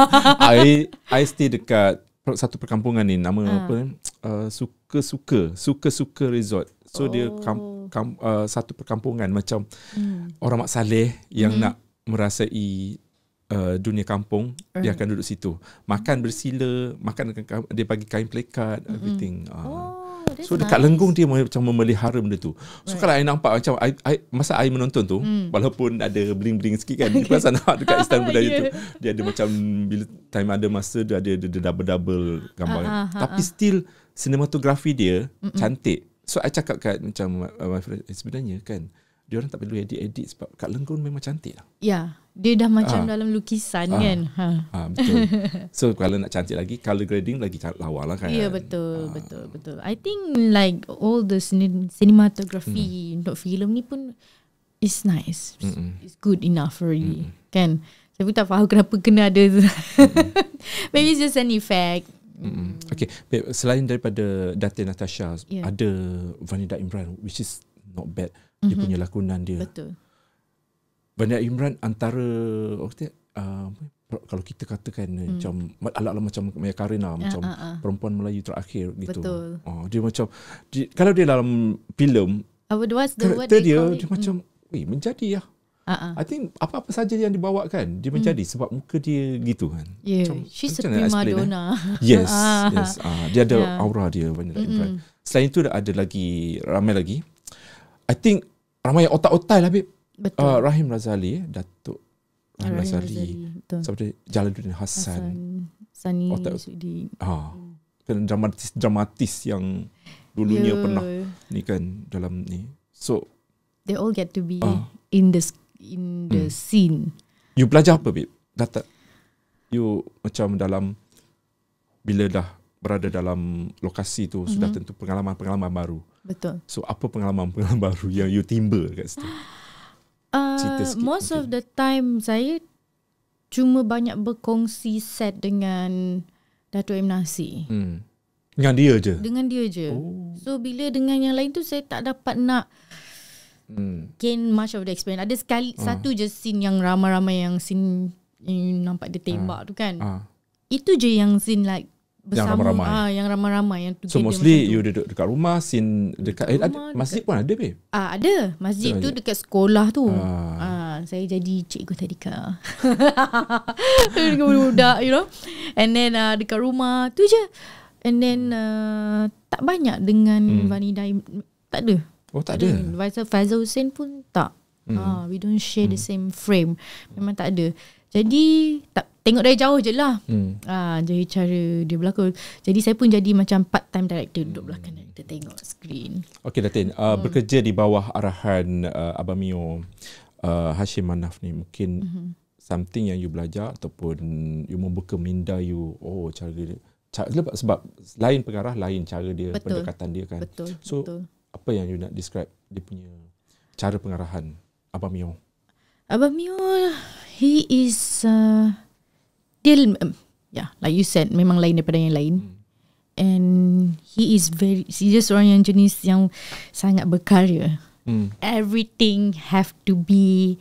I, I stay dekat satu perkampungan ni. Nama ha. apa? Uh, Suka-suka. Uh, Suka-suka resort. So, oh. dia kam, kam, uh, satu perkampungan macam hmm. orang Mak Saleh yang hmm. nak merasai Uh, dunia kampung uh. dia akan duduk situ makan bersila makan dia bagi kain plekat mm everything uh. oh. So dekat nice. lenggung dia macam memelihara benda tu. So right. kalau saya nampak macam I, I, masa saya menonton tu, mm. walaupun ada bling-bling sikit kan, okay. perasan nampak dekat Istanbul Budaya yeah. tu, dia ada macam bila time ada masa, dia ada the double-double gambar. Uh, uh, uh, uh. Tapi ah. still, sinematografi dia Mm-mm. cantik. So saya cakap kat macam uh, eh, sebenarnya kan, dia orang tak perlu edit-edit sebab kat lengkung memang cantik lah. Ya, dia dah macam ha. dalam lukisan ha. kan. Ha. ha. betul. So kalau nak cantik lagi, color grading lagi lawa lah kan. Ya, betul, ha. betul, betul. I think like all the cinematography hmm. untuk filem ni pun is nice. It's good enough for you, Mm-mm. kan. Tapi tak faham kenapa kena ada. Maybe it's just an effect. Mm. Okay, Babe, selain daripada Datin Natasha, yeah. ada Vanida Imran, which is not bad mm-hmm. dia mhm. punya lakonan dia. Betul. Banyak Imran antara uh, kalau kita katakan eh, hmm. macam alat-alat macam Maya Karina lah, ya, ah, macam uh, uh. perempuan Melayu terakhir gitu. Betul. Oh, dia macam dia, kalau dia dalam filem what was dia, dia, dia macam wey mm. Eh, menjadi ya. Uh-uh. I think apa-apa saja yang dibawa kan dia hmm. menjadi hmm. sebab muka dia gitu kan. Yeah. Macam, She's macam a prima eh? donna. Eh? Yes, yes. Uh, dia ada yeah. aura dia banyak. Mm-hmm. Selain itu ada lagi ramai lagi. I think ramai yang otak-otak lah, babe. Uh, ah, Rahim Razali, eh, Datuk Rahim, Rahim Razali. Razali. Betul. Sama Jalaluddin Hassan. Hassan. Sani otak, Sudi. Ah. Kan dramatis, dramatis yang dulunya yeah. pernah ni kan dalam ni. So. They all get to be uh, in the in hmm. the hmm. scene. You belajar apa, babe? Datuk. You macam dalam bila dah berada dalam lokasi tu mm-hmm. sudah mhm. tentu pengalaman-pengalaman baru. Betul. So apa pengalaman-pengalaman baru yang you timba kat situ? Uh, most mungkin. of the time saya cuma banyak berkongsi set dengan Dato' M. Nasi. Hmm. Dengan dia je? Dengan dia je. Oh. So bila dengan yang lain tu saya tak dapat nak hmm. gain much of the experience. Ada sekali uh. satu je scene yang ramai-ramai yang scene yang nampak dia tembak uh. tu kan. Uh. Itu je yang scene like bersama yang ramai-ramai. Ah, yang ramai-ramai yang together. So mostly macam you duduk dekat rumah, sin dekat, dekat, eh, rumah, masjid dekat, pun ada be. Ah, ada. Masjid so, tu dekat sekolah tu. Ah. ah. saya jadi cikgu tadika. Dengan budak, you know. And then ah, dekat rumah tu je. And then uh, tak banyak dengan hmm. Vanida. Tak ada. Oh, tak ada. ada. Faisal, Faisal Hussein pun tak. Hmm. Ah, we don't share hmm. the same frame. Memang tak ada. Jadi tak tengok dari jauh je lah. Hmm. Ah, jadi cara dia berlakon. Jadi saya pun jadi macam part time director duduk hmm. belakang director tengok screen. Okay, Datin, uh, hmm. bekerja di bawah arahan uh, Abang Mio uh, Hashim Manaf ni mungkin hmm. something yang you belajar ataupun you membuka minda you oh cara dia cara, sebab lain pengarah lain cara dia betul. pendekatan dia kan. Betul. So betul. apa yang you nak describe dia punya cara pengarahan Abang Mio? Abang Mio, he is uh, still um, yeah like you said memang lain daripada yang lain hmm. and he is very he just orang yang jenis yang sangat berkarya hmm. everything have to be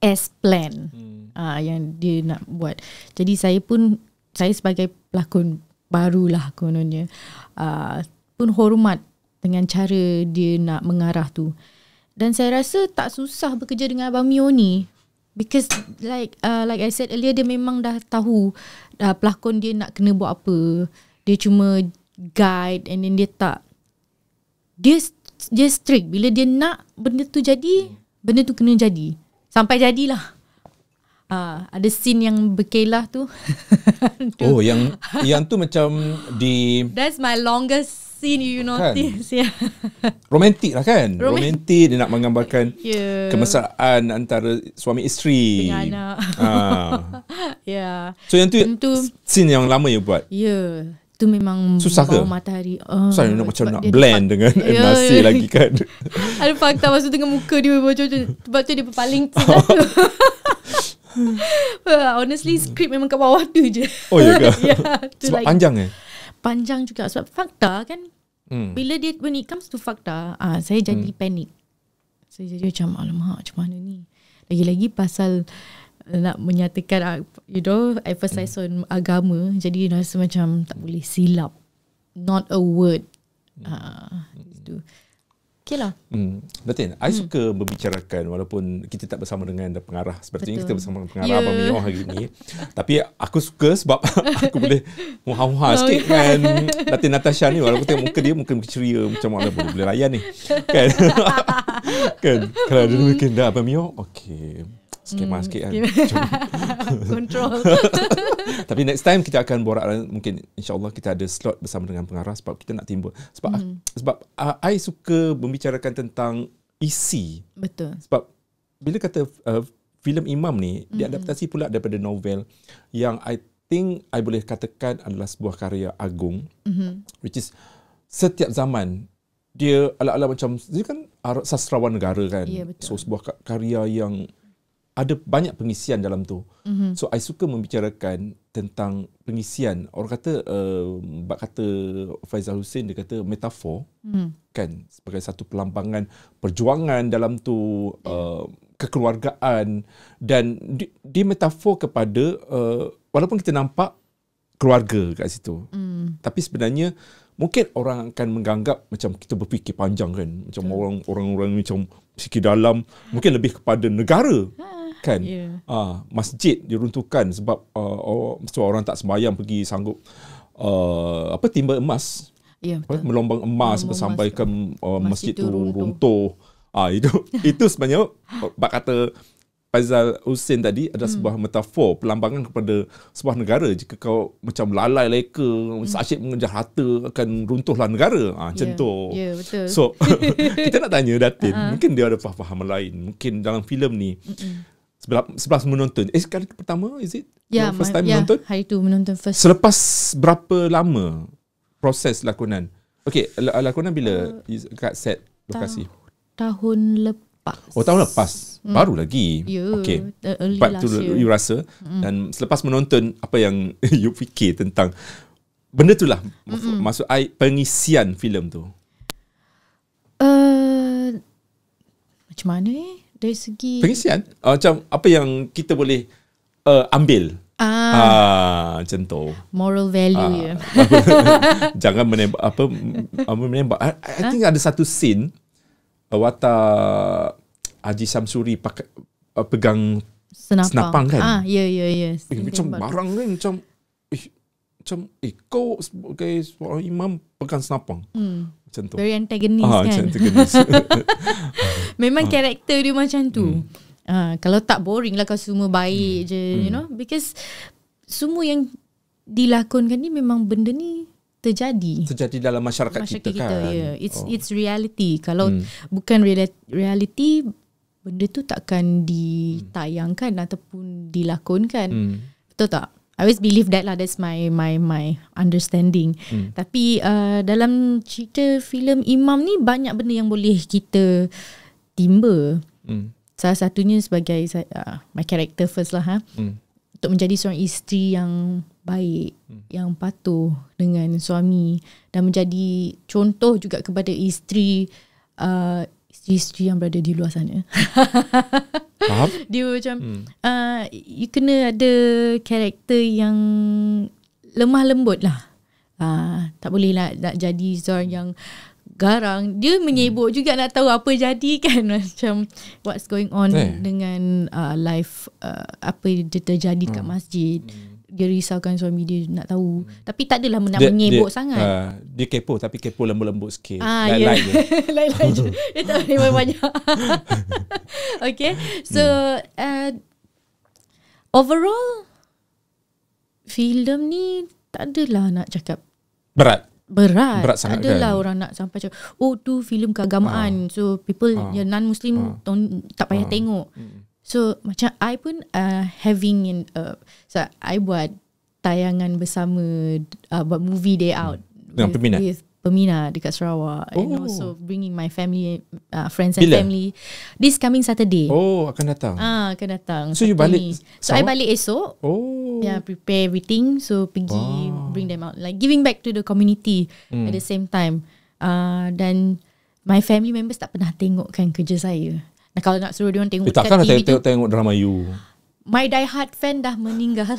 as plan hmm. ah hmm. uh, yang dia nak buat jadi saya pun saya sebagai pelakon barulah kononnya ah uh, pun hormat dengan cara dia nak mengarah tu dan saya rasa tak susah bekerja dengan abang Mio ni because like uh, like I said earlier dia memang dah tahu uh, pelakon dia nak kena buat apa dia cuma guide and then dia tak dia dia strict bila dia nak benda tu jadi benda tu kena jadi sampai jadilah uh, ada scene yang berkelah tu oh yang yang tu macam di that's my longest scene you kan? notice kan? Ya. yeah. Romantik lah kan Romantik, Dia nak menggambarkan yeah. Kemesraan Antara suami isteri Dengan anak yeah. Ya. So yang tu, yang Scene yang lama you buat Ya yeah. Tu memang Susah ke? matahari uh, Susah nak macam nak blend tepat, Dengan yeah, nasi yeah. lagi kan Ada fakta Masa tengah muka dia Macam-macam Sebab tu dia berpaling oh. Honestly Script memang kat bawah tu je Oh iya ke? Ya, sebab panjang eh panjang juga sebab fakta kan hmm. bila dia when it comes to fakta ah uh, saya jadi hmm. panik saya jadi macam alamak macam mana ni lagi-lagi pasal eh, nak menyatakan ah, you know emphasize hmm. on agama jadi rasa macam tak boleh silap not a word hmm. ah uh, hmm. itu Okeylah. Hmm. Betul. Saya hmm. suka membicarakan walaupun kita tak bersama dengan pengarah. seperti ini kita bersama dengan pengarah yeah. Abang ya. Mio hari ini. Tapi aku suka sebab aku boleh muha-muha no, sikit kan. Datin Natasha ni walaupun tengok muka dia mungkin ceria macam mana boleh, boleh layan ni. Kan? kan? Kalau ada mungkin dah Abang Mio, okey. Skema hmm. sikit kan. Control tapi next time kita akan borak mungkin insyaallah kita ada slot bersama dengan pengarah sebab kita nak timbul sebab mm sebab uh, I suka membicarakan tentang isi e betul sebab bila kata uh, filem imam ni mm diadaptasi pula daripada novel yang I think I boleh katakan adalah sebuah karya agung mm-hmm. which is setiap zaman dia ala-ala macam dia kan sastrawan negara kan yeah, ya, so sebuah karya yang ada banyak pengisian dalam tu. Mm-hmm. So I suka membicarakan tentang pengisian. Orang kata eh uh, kata Faizal Hussein dia kata metafor mm-hmm. kan sebagai satu pelambangan perjuangan dalam tu uh, kekeluargaan dan dia di metafor kepada uh, walaupun kita nampak keluarga kat situ. Mm. Tapi sebenarnya mungkin orang akan menganggap macam kita berfikir panjang kan macam orang-orang orang macam fikir dalam mungkin lebih kepada negara. Ha kan yeah. Ya. uh, masjid diruntuhkan sebab uh, orang tak sembahyang pergi sanggup uh, apa timba emas yeah, betul melombang emas melombang sampai ke uh, ah, masjid itu runtuh ah itu itu sebenarnya bak kata Faizal Hussein tadi ada hmm. sebuah metafor pelambangan kepada sebuah negara jika kau macam lalai leka asyik hmm. mengejar harta akan runtuhlah negara ha, yeah. contoh ya yeah, betul so kita nak tanya Datin uh-huh. mungkin dia ada faham-faham lain mungkin dalam filem ni Mm-mm sebelah, sebelah menonton. Eh, kali pertama, is it? Ya, yeah, first time ma- ya, menonton? Yeah, hari tu menonton first. Selepas berapa lama proses lakonan? Okay, lakonan bila uh, kat set lokasi? Tahun lepas. Oh, tahun lepas. Mm. Baru lagi. Yeah, okay. Early last year. You rasa. Mm. Dan selepas menonton apa yang you fikir tentang benda tu lah. Maksud I, pengisian filem tu. Uh, macam mana eh? dari segi pengisian uh, macam apa yang kita boleh uh, ambil ah. ah macam tu moral value ah. jangan menembak apa menembak i, I think ah? ada satu scene uh, wata Haji Samsuri pakai uh, pegang senapang. senapang kan ah ya ya ya macam barang kan macam eh, macam eh kau guys okay, imam pegang senapang hmm. Contoh. Very antagonist ah, kan. Macam Memang ah. karakter dia macam tu. Hmm. Ah, kalau tak boring lah kalau semua baik hmm. je, hmm. you know. Because semua yang dilakonkan ni memang benda ni terjadi. Terjadi dalam masyarakat, masyarakat kita, kita kan. Yeah. It's oh. it's reality. Kalau hmm. bukan reality, benda tu takkan ditayangkan hmm. ataupun dilakonkan. Hmm. Betul tak? I always believe that lah. That's my my my understanding. Hmm. Tapi uh, dalam cerita filem Imam ni banyak benda yang boleh kita timba. Hmm. Salah satunya sebagai uh, my character first lah ha. Hmm. Untuk menjadi seorang isteri yang baik, hmm. yang patuh dengan suami dan menjadi contoh juga kepada isteri uh, isteri-isteri yang berada di luar sana. Faham? Dia macam hmm. uh, you kena ada karakter yang lemah lembut lah. Uh, tak boleh lah nak jadi Zor yang garang. Dia menyibuk hmm. juga nak tahu apa jadi kan macam what's going on hey. Eh. dengan uh, life uh, apa yang terjadi hmm. kat masjid. Hmm dia risaukan suami dia nak tahu hmm. tapi tak adalah nak menyebok sangat uh, dia kepo tapi kepo lembut-lembut sikit ah, lain-lain yeah. je dia tak boleh banyak-banyak okay so hmm. uh, overall film ni tak adalah nak cakap berat berat, berat tak adalah kan? orang nak sampai cakap oh tu filem keagamaan ah. so people ah. yang non-muslim ah. tak payah ah. tengok hmm. So macam I pun uh, having in uh, so I buat tayangan bersama uh, buat movie day hmm. out dengan pemina, peminat. With Pemina dekat Sarawak oh. and also bringing my family uh, friends and Bila? family this coming Saturday. Oh, akan datang. Ah, akan datang. So Saturday you balik. Ni. So Sawa? I balik esok. Oh. Yeah, prepare everything so pergi oh. bring them out like giving back to the community hmm. at the same time. Ah uh, dan my family members tak pernah tengok kan kerja saya. Eh, kalau nak suruh dia orang tengok eh, Takkan dekat lah TV tengok, drama you My die hard fan dah meninggal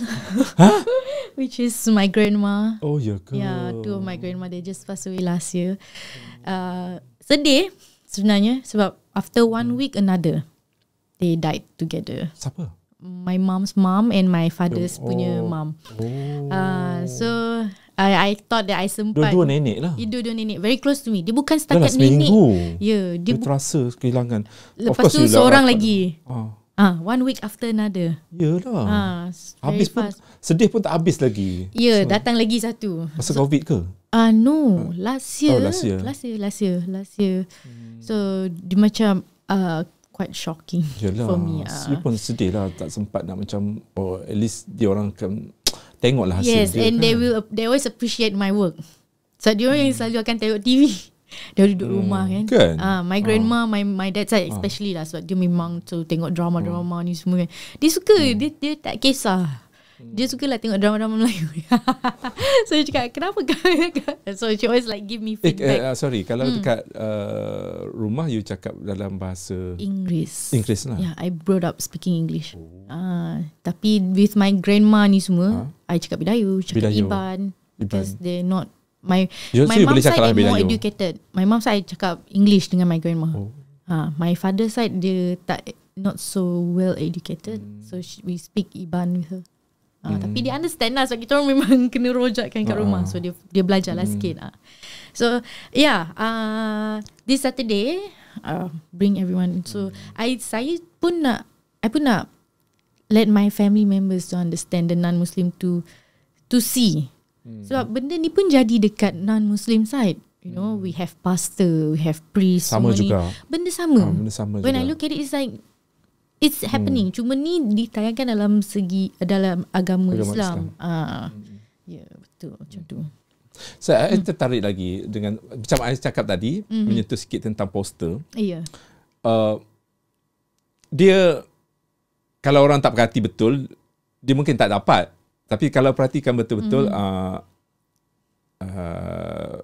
Which is my grandma Oh ya ke Yeah, two of my grandma They just passed away last year uh, Sedih sebenarnya Sebab after one week another They died together Siapa? My mom's mom and my father's oh. punya mom oh. uh, So I, I thought that I sempat Dua-dua nenek lah Dua-dua nenek Very close to me Dia bukan setakat nenek seminggu ya, yeah, dia, dia terasa kehilangan Lepas of tu seorang lah. lagi Ah, uh, One week after another Ya, lah. uh, Habis fast. Sedih pun tak habis lagi Ya yeah, so, datang lagi satu Masa so, covid ke? Ah uh, No last year, oh, last year Last year Last year Last year hmm. So dia macam uh, Quite shocking Yelah For me uh. pun sedih lah Tak sempat nak macam Or oh, at least Dia orang akan tengoklah hasil yes, dia. Yes, and kan. they will they always appreciate my work. So dia hmm. yang selalu akan tengok TV. Dia duduk hmm. rumah kan. kan? Uh, my grandma, uh. my my dad side ah. especially uh. lah sebab dia memang tu tengok drama-drama uh. ni semua kan. Dia suka, uh. dia dia tak kisah. Hmm. Dia suka lah tengok drama-drama Melayu. so dia cakap, kenapa kau? so she always like give me eh, feedback. Eh, uh, sorry, kalau mm. dekat uh, rumah you cakap dalam bahasa... Inggeris. Inggeris lah. Yeah, I brought up speaking English. Oh. Uh, tapi with my grandma ni semua, huh? Ha? I cakap Bidayu, cakap Bidayu. Iban. Because Iban. they're not... My, you my so mom side lah is more educated. My mom side cakap English dengan my grandma. Oh. Uh, my father side, dia tak not so well educated. Mm. So she, we speak Iban with her. Ah, hmm. Uh, tapi dia understand lah sebab kita orang memang kena rojakkan kat uh. rumah. Ah. So dia dia belajar lah hmm. sikit. Uh. So yeah, ya, uh, this Saturday uh, bring everyone. So hmm. I saya pun nak I pun nak let my family members to understand the non-Muslim to to see. Hmm. Sebab benda ni pun jadi dekat non-Muslim side. You know, hmm. we have pastor, we have priest. Sama juga. Benda sama. Ha, benda sama When juga. When I look at it, it's like it's happening hmm. cuma ni ditayangkan dalam segi dalam agama, agama Islam. Islam. Ha. Hmm. Ya betul macam tu. Saya so, hmm. tertarik lagi dengan macam saya cakap tadi hmm. menyentuh sikit tentang poster. Iya. Yeah. Uh, dia kalau orang tak perhati betul dia mungkin tak dapat tapi kalau perhatikan betul-betul hmm. uh, uh,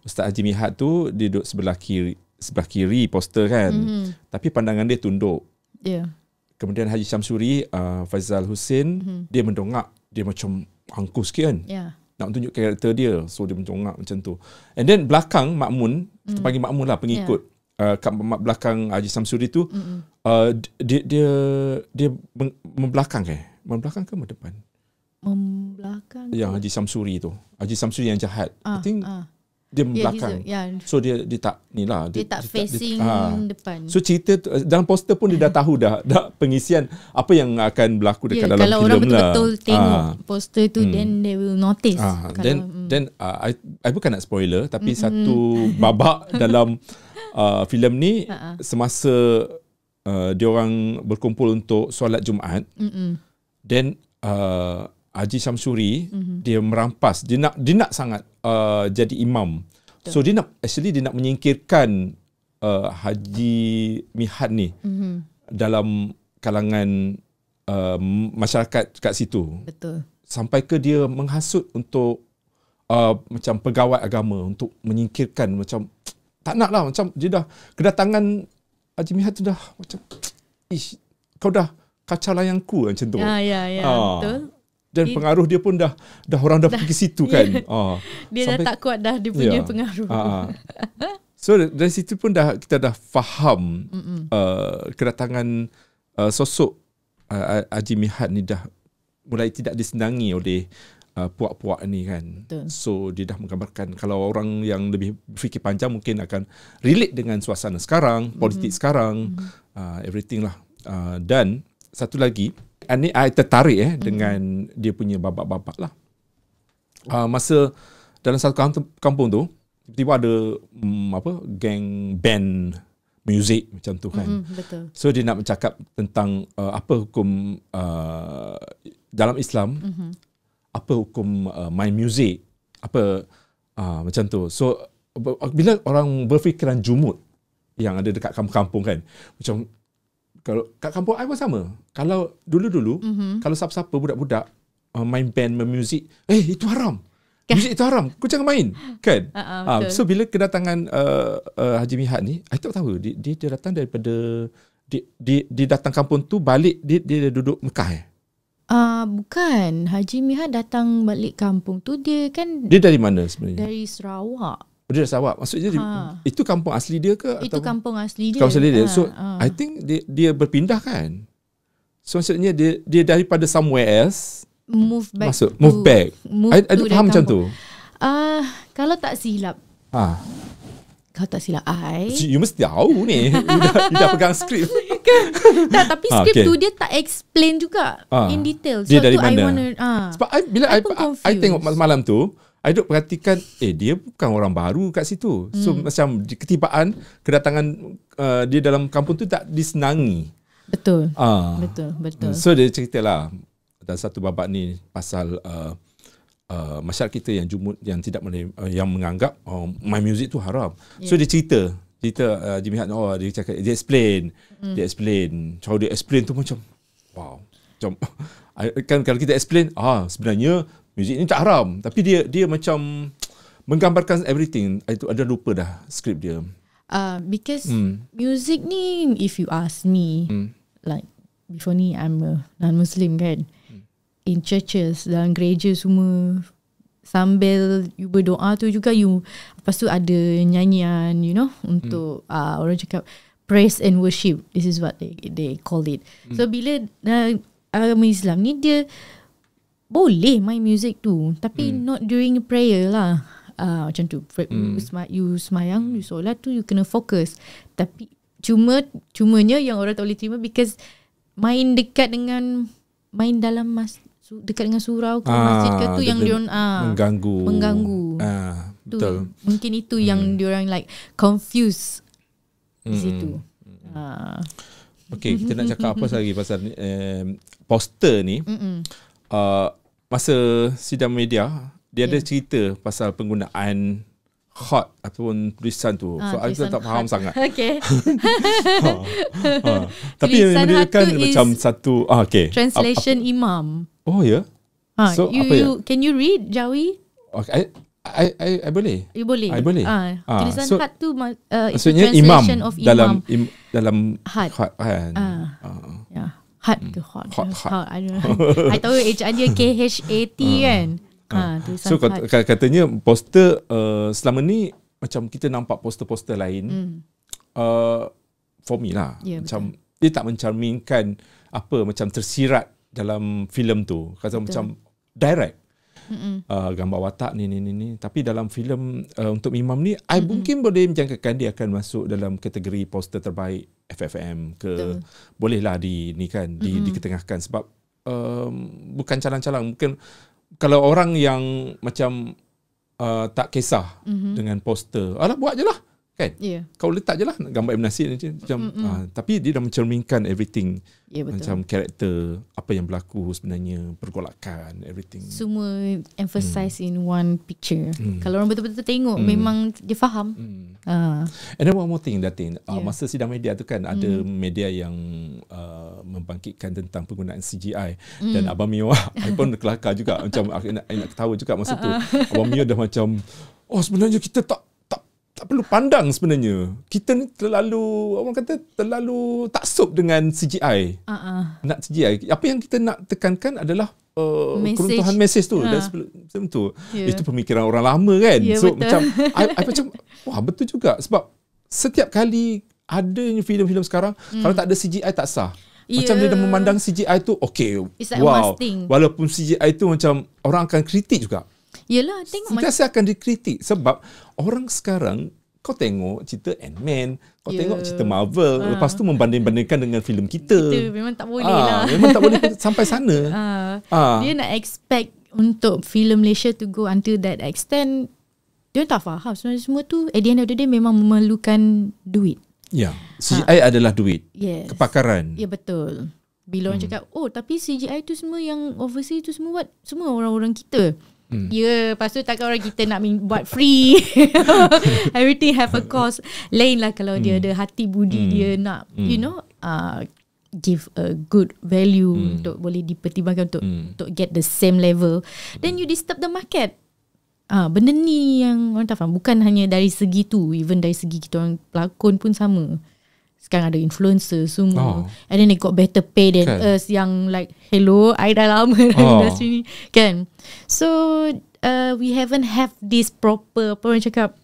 Ustaz Haji Mihat tu dia duduk sebelah kiri sebelah kiri poster kan. Hmm. Tapi pandangan dia tunduk. Yeah. Kemudian Haji Syamsuri, uh, Faizal Hussein, mm-hmm. dia mendongak. Dia macam angkuh sikit kan. Yeah. Nak tunjuk karakter dia. So dia mendongak macam tu. And then belakang makmun, mm. kita panggil makmun lah pengikut. Yeah. Uh, kat belakang Haji Samsuri tu uh, dia dia dia membelakang ke? Membelakang ke depan? Membelakang. Yang Haji Samsuri tu. Haji Samsuri yang jahat. Ah, I think ah dia yeah, belakang. Yeah. So dia dia tak ni lah dia, dia tak dia, facing dia, ha. depan. So cerita tu, dalam poster pun dia dah tahu dah dah pengisian apa yang akan berlaku dekat yeah, dalam kalau lah. Kalau betul-betul ha. tengok ha. poster tu hmm. then they will notice. Ha. Kalau, then hmm. then uh, I I bukan nak spoiler tapi hmm. satu babak dalam uh, filem ni Ha-ha. semasa uh, dia orang berkumpul untuk solat Jumaat. Hmm. Then uh, Haji Syamsuri mm-hmm. dia merampas dia nak dia nak sangat uh, jadi imam. Betul. So dia nak actually dia nak menyingkirkan uh, Haji Mihat ni mm-hmm. dalam kalangan uh, masyarakat kat situ. Betul. Sampai ke dia menghasut untuk uh, macam pegawai agama untuk menyingkirkan macam tak nak lah macam dia dah kedatangan Haji Mihat tu dah macam ish kau dah kacau layangku macam tu. Ya ya ya ah. betul dan It, pengaruh dia pun dah dah orang dah, dah pergi situ kan. Yeah. Dia Sampai, dah tak kuat dah dia punya yeah. pengaruh. Ah, ah. So dari situ pun dah kita dah faham uh, kedatangan uh, sosok uh, Aji Mihat ni dah mulai tidak disenangi oleh uh, puak-puak ni kan. Betul. So dia dah menggambarkan kalau orang yang lebih fikir panjang mungkin akan relate dengan suasana sekarang, politik mm-hmm. sekarang, uh, everything lah. Uh, dan satu lagi ni I tertarik eh mm dengan dia punya babak-babak lah. Uh, masa dalam satu kampung tu tiba-tiba ada um, apa gang band music macam tu kan. mm betul. So dia nak bercakap tentang uh, apa hukum uh, dalam Islam mm-hmm. apa hukum uh, main music apa uh, macam tu. So bila orang berfikiran jumud yang ada dekat kampung-kampung kan macam kalau kat kampung I pun sama. Kalau dulu-dulu mm-hmm. kalau siapa-siapa budak-budak uh, main band main muzik, eh itu haram. Kan? Muzik itu haram. Kau jangan main. Kan? Uh-uh, uh, so bila kedatangan uh, uh, Haji Mihat ni, I tak tahu dia dia, dia datang daripada dia, dia, dia datang kampung tu balik dia dia duduk Mekah eh. Ah uh, bukan Haji Mihat datang balik kampung tu dia kan Dia dari mana sebenarnya? Dari Sarawak. Dia dah sawak. Maksudnya ha. itu kampung asli dia ke? Itu kampung asli dia. Kampung asli dia. Ha. So ha. I think dia, dia berpindah kan? So maksudnya dia, dia daripada somewhere else. Move back. Maksud, to, move back. Move I, I faham kampung. tu. Uh, kalau tak silap. Ha. Kalau tak silap I. You mesti tahu ni. you, dah, you dah pegang skrip. Kan? tak, tapi skrip ha, okay. tu dia tak explain juga ha. in detail. So dia dari mana? I wanna, ha. Sebab I, bila I, I, I, I tengok malam tu. I duk perhatikan eh dia bukan orang baru kat situ. So hmm. macam ketibaan kedatangan uh, dia dalam kampung tu tak disenangi. Betul. Ah. Betul, betul. So dia ceritalah dan satu babak ni pasal uh, Uh, masyarakat kita yang jumut yang tidak uh, yang menganggap uh, my music tu haram. Yeah. So ya. dia cerita, cerita uh, Jimmy Hart oh dia cakap dia explain, mm. dia explain. cakap dia explain tu macam wow. Macam kan kalau kita explain ah sebenarnya Music ni tak haram tapi dia dia macam menggambarkan everything. Ah, itu ada lupa dah skrip dia. Uh, because mm. music ni if you ask me mm. like before ni I'm a non-Muslim kan. Mm. In churches dalam gereja semua sambil you berdoa tu juga you lepas tu ada nyanyian you know hmm. untuk mm. uh, orang cakap praise and worship this is what they they call it mm. so bila uh, agama Islam ni dia boleh main music tu tapi mm. not during prayer lah uh, macam tu mm. you, hmm. semay- you semayang you solat tu you kena fokus tapi cuma cumanya yang orang tak boleh terima because main dekat dengan main dalam mas dekat dengan surau ke ah, masjid ah, ke tu yang dia orang ah, mengganggu mengganggu ah, betul mungkin itu mm. yang hmm. dia orang like confuse mm. di hmm, situ ah. Okay, kita nak cakap apa lagi pasal eh, poster ni. Mm-mm uh, masa sidang media dia yeah. ada ya. cerita pasal penggunaan hot ataupun tulisan tu. Ha, so aku tak hot. faham sangat. Okay. ha, ha. Tapi tulisan yang menunjukkan macam satu ah, okay. translation apa, imam. Oh ya. Yeah? Ha, so you, apa ya? you, ya? Can you read Jawi? Okay. I, I, I, I boleh. You boleh. I boleh. Uh, ah, tulisan so, hat tu uh, translation imam of imam. Dalam, im, dalam hat. hat kan? Uh hard hmm. ke hot hot, hot. hot. I I tahu ejaan dia K-H-A-T hmm. kan hmm. Ah, so hard. katanya poster uh, selama ni macam kita nampak poster-poster lain mm. uh, for me lah yeah, macam betul. dia tak mencerminkan apa macam tersirat dalam filem tu kata macam direct mm-hmm. uh, gambar watak ni ni ni ni tapi dalam filem uh, untuk imam ni mm-hmm. i mungkin boleh menjangkakan dia akan masuk dalam kategori poster terbaik FFM ke mm-hmm. bolehlah di ni kan di mm-hmm. diketengahkan sebab um, bukan calon-calon mungkin kalau orang yang macam uh, tak kisah mm-hmm. dengan poster alah buat je lah kan yeah. kau letak je lah gambar Ibn Nasir macam mm-hmm. uh, tapi dia dah mencerminkan everything yeah, macam karakter apa yang berlaku sebenarnya pergolakan everything semua emphasize mm. in one picture mm. kalau orang betul-betul tengok mm. memang dia faham mm. uh. and then one more thing Datin uh, yeah. masa sidang media tu kan ada mm. media yang uh, membangkitkan tentang penggunaan CGI mm. dan Abang Mio I pun kelakar juga macam I nak, I nak ketawa juga masa uh-huh. tu Abang Mio dah macam oh sebenarnya kita tak tak perlu pandang sebenarnya. Kita ni terlalu, orang kata terlalu tak sop dengan CGI. Uh-uh. Nak CGI. Apa yang kita nak tekankan adalah uh, message. keruntuhan mesej tu. Ha. sebelum tu. Yeah. Itu pemikiran orang lama kan. Yeah, so betul. macam, I, I macam, wah betul juga. Sebab setiap kali adanya filem-filem sekarang, mm. kalau tak ada CGI tak sah. Yeah. Macam dia dah memandang CGI tu, okay. wow. Walaupun CGI tu macam, orang akan kritik juga. Yelah, tengok macam... Sentiasa akan dikritik sebab orang sekarang kau tengok cerita Ant-Man, kau yeah. tengok cerita Marvel, ha. lepas tu membanding-bandingkan dengan filem kita. Kita memang tak boleh ha. lah. Memang tak boleh sampai sana. Ha. Ha. Dia nak expect untuk filem Malaysia to go until that extent, dia tak faham. Sebenarnya semua tu, at the end of the day, memang memerlukan duit. Ya, yeah. CGI ha. adalah duit. Yes. Kepakaran. Ya, yeah, betul. Bila hmm. cakap, oh tapi CGI tu semua yang overseas tu semua buat, semua orang-orang kita. Hmm. Ya, lepas tu takkan orang kita nak buat free Everything have a cost Lain lah kalau hmm. dia ada hati budi hmm. dia nak hmm. You know uh, Give a good value hmm. Untuk boleh dipertimbangkan untuk, hmm. untuk get the same level Then you disturb the market Ah, Benda ni yang orang tak faham Bukan hanya dari segi tu Even dari segi kita orang pelakon pun sama sekarang ada influencer semua oh. and then they got better pay than kan. us yang like hello I dah lama oh. dalam industri ni kan so uh, we haven't have this proper apa orang cakap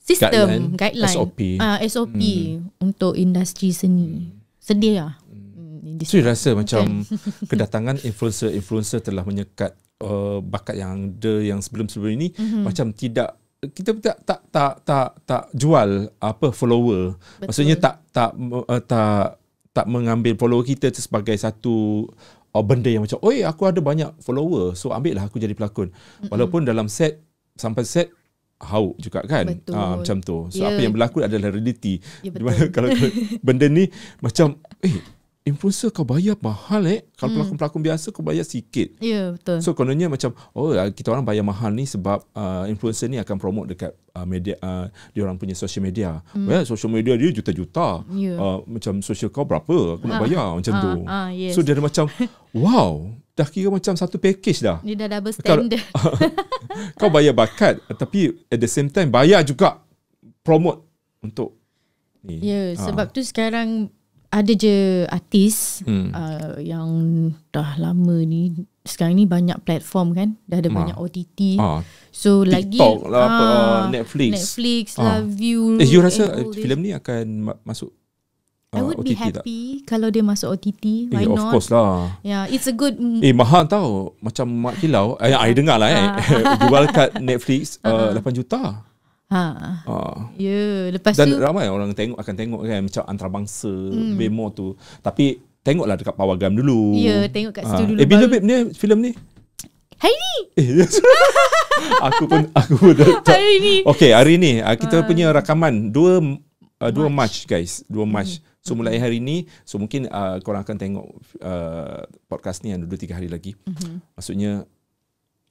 system guideline, guideline SOP uh, ah, SOP hmm. untuk industri seni hmm. sedih lah hmm. hmm. so you rasa kan? macam kedatangan influencer-influencer telah menyekat uh, bakat yang ada yang sebelum-sebelum ini mm-hmm. macam tidak kita tak tak tak tak, tak jual apa follower. Betul. Maksudnya tak tak uh, tak tak mengambil follower kita sebagai satu uh, benda yang macam oi aku ada banyak follower so ambil lah aku jadi pelakon. Mm-mm. Walaupun dalam set sampai set hau juga kan. Betul. Ah, macam tu. So yeah. apa yang ya. berlaku adalah reality. Yeah, Di mana kalau benda ni macam eh influencer kau bayar mahal eh kalau hmm. pelakon-pelakon biasa kau bayar sikit ya yeah, betul so kononnya macam oh ah, kita orang bayar mahal ni sebab uh, influencer ni akan promote dekat uh, media uh, dia orang punya social media hmm. well social media dia juta-juta yeah. Ya. uh, macam social kau berapa aku nak ah. bayar macam ah. tu ah. yes. so dia macam wow dah kira macam satu package dah dia dah double standard kau bayar bakat tapi at the same time bayar juga promote untuk ni ya yeah, ah. sebab tu sekarang ada je artis hmm. uh, yang dah lama ni sekarang ni banyak platform kan dah ada ha. banyak OTT ha. Ah, so TikTok lagi lah, ha, Netflix Netflix ha. Love You Eh you rasa filem ni akan ma- masuk uh, I would OTT be happy tak? kalau dia masuk OTT why eh, not of course lah yeah it's a good eh mahal tau macam mak kilau eh, I dengar lah eh jual kat Netflix uh, 8 juta Ha. Ah. Ya, lepas Dan tu. Dan ramai orang tengok akan tengok kan macam antarabangsa hmm. bemo tu. Tapi tengoklah dekat Pawagam dulu. Ya, tengok kat ha. situ ah. dulu. Eh, bila babe ni filem ni? Hari ni. Eh, ya. aku pun aku pun dah tak. Hari ni. Okey, hari ni ah, kita uh. punya rakaman 2 uh, 2 March. March guys. 2 March. Hmm. So mulai hari ni, so mungkin uh, korang akan tengok uh, podcast ni yang 2 tiga hari lagi. Mm-hmm. Maksudnya,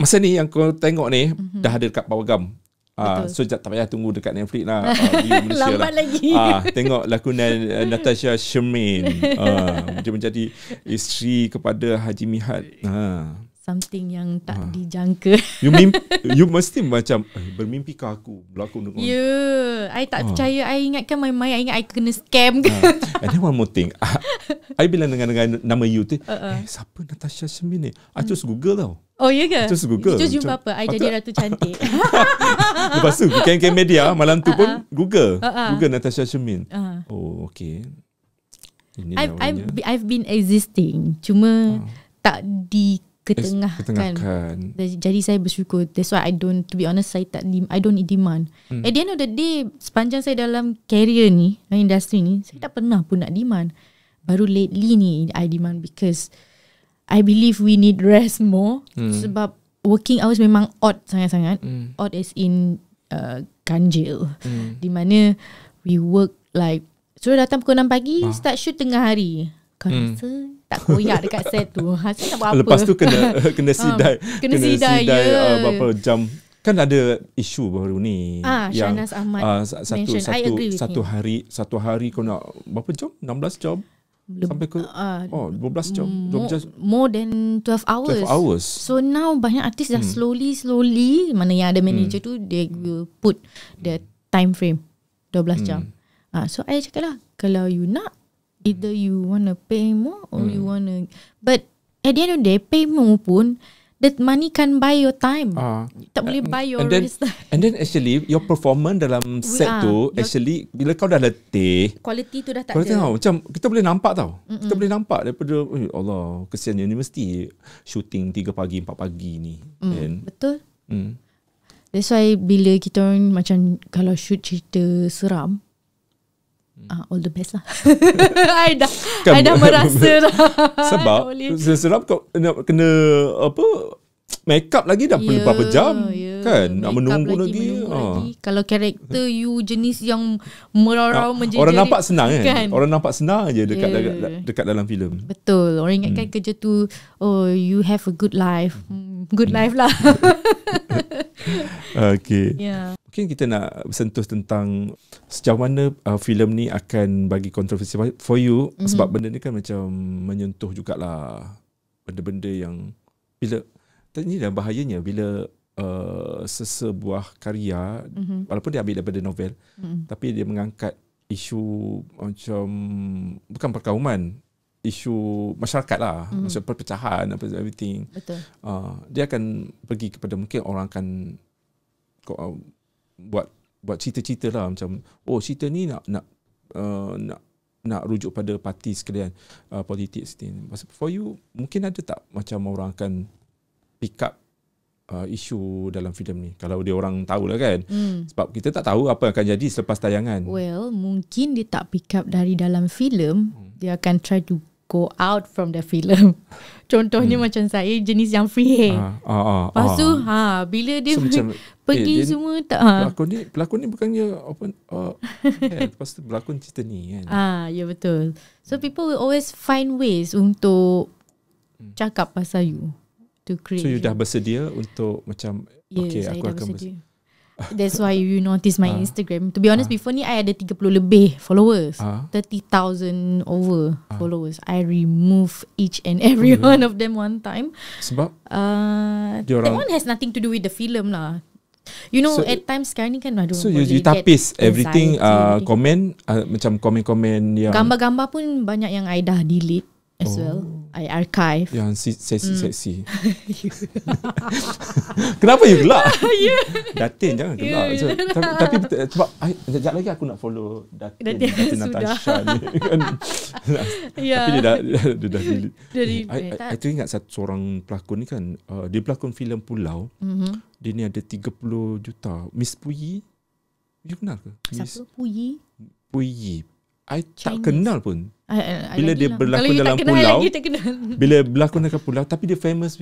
masa ni yang korang tengok ni, mm-hmm. dah ada dekat Pawagam. Ah, so tak, payah tunggu dekat Netflix lah. Uh, Lambat lah. lagi. Ah, tengok lakonan uh, Natasha Shermin. Ah, dia menjadi isteri kepada Haji Mihat. Ah something yang tak ha. dijangka. You mean you mesti macam eh, bermimpi ke aku berlaku untuk. Ya, yeah, I tak ha. percaya. I ingatkan my my I ingat I kena scam ke. Ha. And then one more thing. I, I bilang dengan dengan nama you tu. Uh-uh. Eh, siapa Natasha Semin I just Google tau. Oh, ya ke? just Google. Terus jumpa macam, apa? I jadi ratu cantik. Lepas tu, bukan ke media malam tu uh-uh. pun Google. Uh-uh. Google Natasha Semin. Uh-huh. Oh, okay. Ini I've, I've, I've been existing. Cuma uh. tak di ketengahkan. ketengahkan. Jadi saya bersyukur. That's why I don't to be honest saya tak I don't demand. Hmm. At the end of the day sepanjang saya dalam career ni, industri ni, saya tak pernah pun nak demand. Baru lately ni I demand because I believe we need rest more hmm. sebab working hours memang odd sangat-sangat. Hmm. Odd is in uh, ganjil. Hmm. Di mana we work like suruh datang pukul 6 pagi, ah. start shoot tengah hari. Kau hmm. rasa tak koyak dekat set tu. Ha, saya nak buat apa? Lepas tu kena ha, kena sidai. kena, kena sidai, sidai ya. Uh, berapa jam kan ada isu baru ni ah, yang Shanaz Ahmad uh, satu satu I agree with satu him. hari satu hari kau nak berapa jam 16 jam Le- sampai ke uh, oh 12 mm, jam more, more than 12 hours 12 hours so now banyak artis dah hmm. slowly slowly mana yang ada hmm. manager hmm. tu they will put the time frame 12 hmm. jam ah uh, so I cakap lah kalau you nak either you want to pay more or mm. you hmm. want to but at the end of the day pay more pun that money can buy your time uh, tak boleh buy your and then, rest and then actually your performance dalam set uh, tu actually bila kau dah letih quality tu dah tak quality ada tau, macam kita boleh nampak tau Mm-mm. kita boleh nampak daripada oh Allah kesian mesti shooting 3 pagi 4 pagi ni mm, and, betul mm. That's why bila kita orang macam kalau shoot cerita seram, Uh, all the best lah. I dah, kan, I merasa lah. Sebab, sebab kau kena, kena apa, make up lagi dah yeah, perlu ya, berapa jam yeah. kan nak menunggu lagi, Menunggu ha. lagi. kalau karakter you jenis yang merau-rau ha, ah, menjadi orang nampak senang kan? kan orang nampak senang aja dekat yeah. dekat, dekat dalam filem betul orang ingatkan hmm. kerja tu oh you have a good life hmm, good hmm. life lah okay. Yeah. Mungkin kita nak sentuh tentang sejauh mana uh, filem ni akan bagi kontroversi for you mm-hmm. sebab benda ni kan macam menyentuh jugalah benda-benda yang bila ini dah bahayanya bila uh, sesebuah karya mm-hmm. walaupun dia ambil daripada novel mm-hmm. tapi dia mengangkat isu macam bukan perkauman isu masyarakat lah mm. maksud perpecahan apa everything betul uh, dia akan pergi kepada mungkin orang akan kau uh, buat buat cerita-cerita lah macam oh cerita ni nak nak uh, nak nak rujuk pada parti sekalian uh, politik sekalian masa for you mungkin ada tak macam orang akan pick up Uh, isu dalam filem ni kalau dia orang tahu lah kan mm. sebab kita tak tahu apa yang akan jadi selepas tayangan well mungkin dia tak pick up dari dalam filem mm. dia akan try to go out from the film. Contohnya hmm. macam saya jenis yang free hair. Ah, ah, ah, ah, Lepas tu ah. ha bila dia so, pergi, macam, pergi eh, dia, semua tak ha. Pelakon ni pelakon ni bukannya open uh, yeah, Lepas tu pelakon cerita ni kan. Ah, ya yeah, betul. So people will always find ways untuk hmm. cakap pasal you to create. So you dah bersedia untuk macam yeah, okay saya aku dah akan bersedia. Bersedia. That's why you notice my uh. Instagram. To be honest, uh. before ni I ada 30 lebih followers. Uh. Ah. 30,000 over uh. followers. I remove each and every uh. one of them one time. Sebab? Uh, that one has nothing to do with the film lah. You know, so, at times sekarang ni kan aduh, So, you, you tapis everything, uh, comment, uh, macam komen-komen yang... Gambar-gambar pun banyak yang I dah delete as oh. well. I archive Yang si, seksi-seksi mm. Kenapa you gelak? Ya. Datin jangan ya, gelak yeah. Ya. tapi, tapi cuba Sekejap lagi aku nak follow Datin Datin, Datin Natasha ni kan? yeah. Tapi dia dah Dia dah, pilih. Dari eh, I, I, ingat satu orang pelakon ni kan uh, Dia pelakon filem Pulau mm-hmm. Dia ni ada 30 juta Miss Puyi You kenal ke? Siapa? Miss Puyi? Puyi I Chinese. tak kenal pun bila dia lah. berlakon Kalau dalam kenal pulau bila berlakon dalam pulau tapi dia famous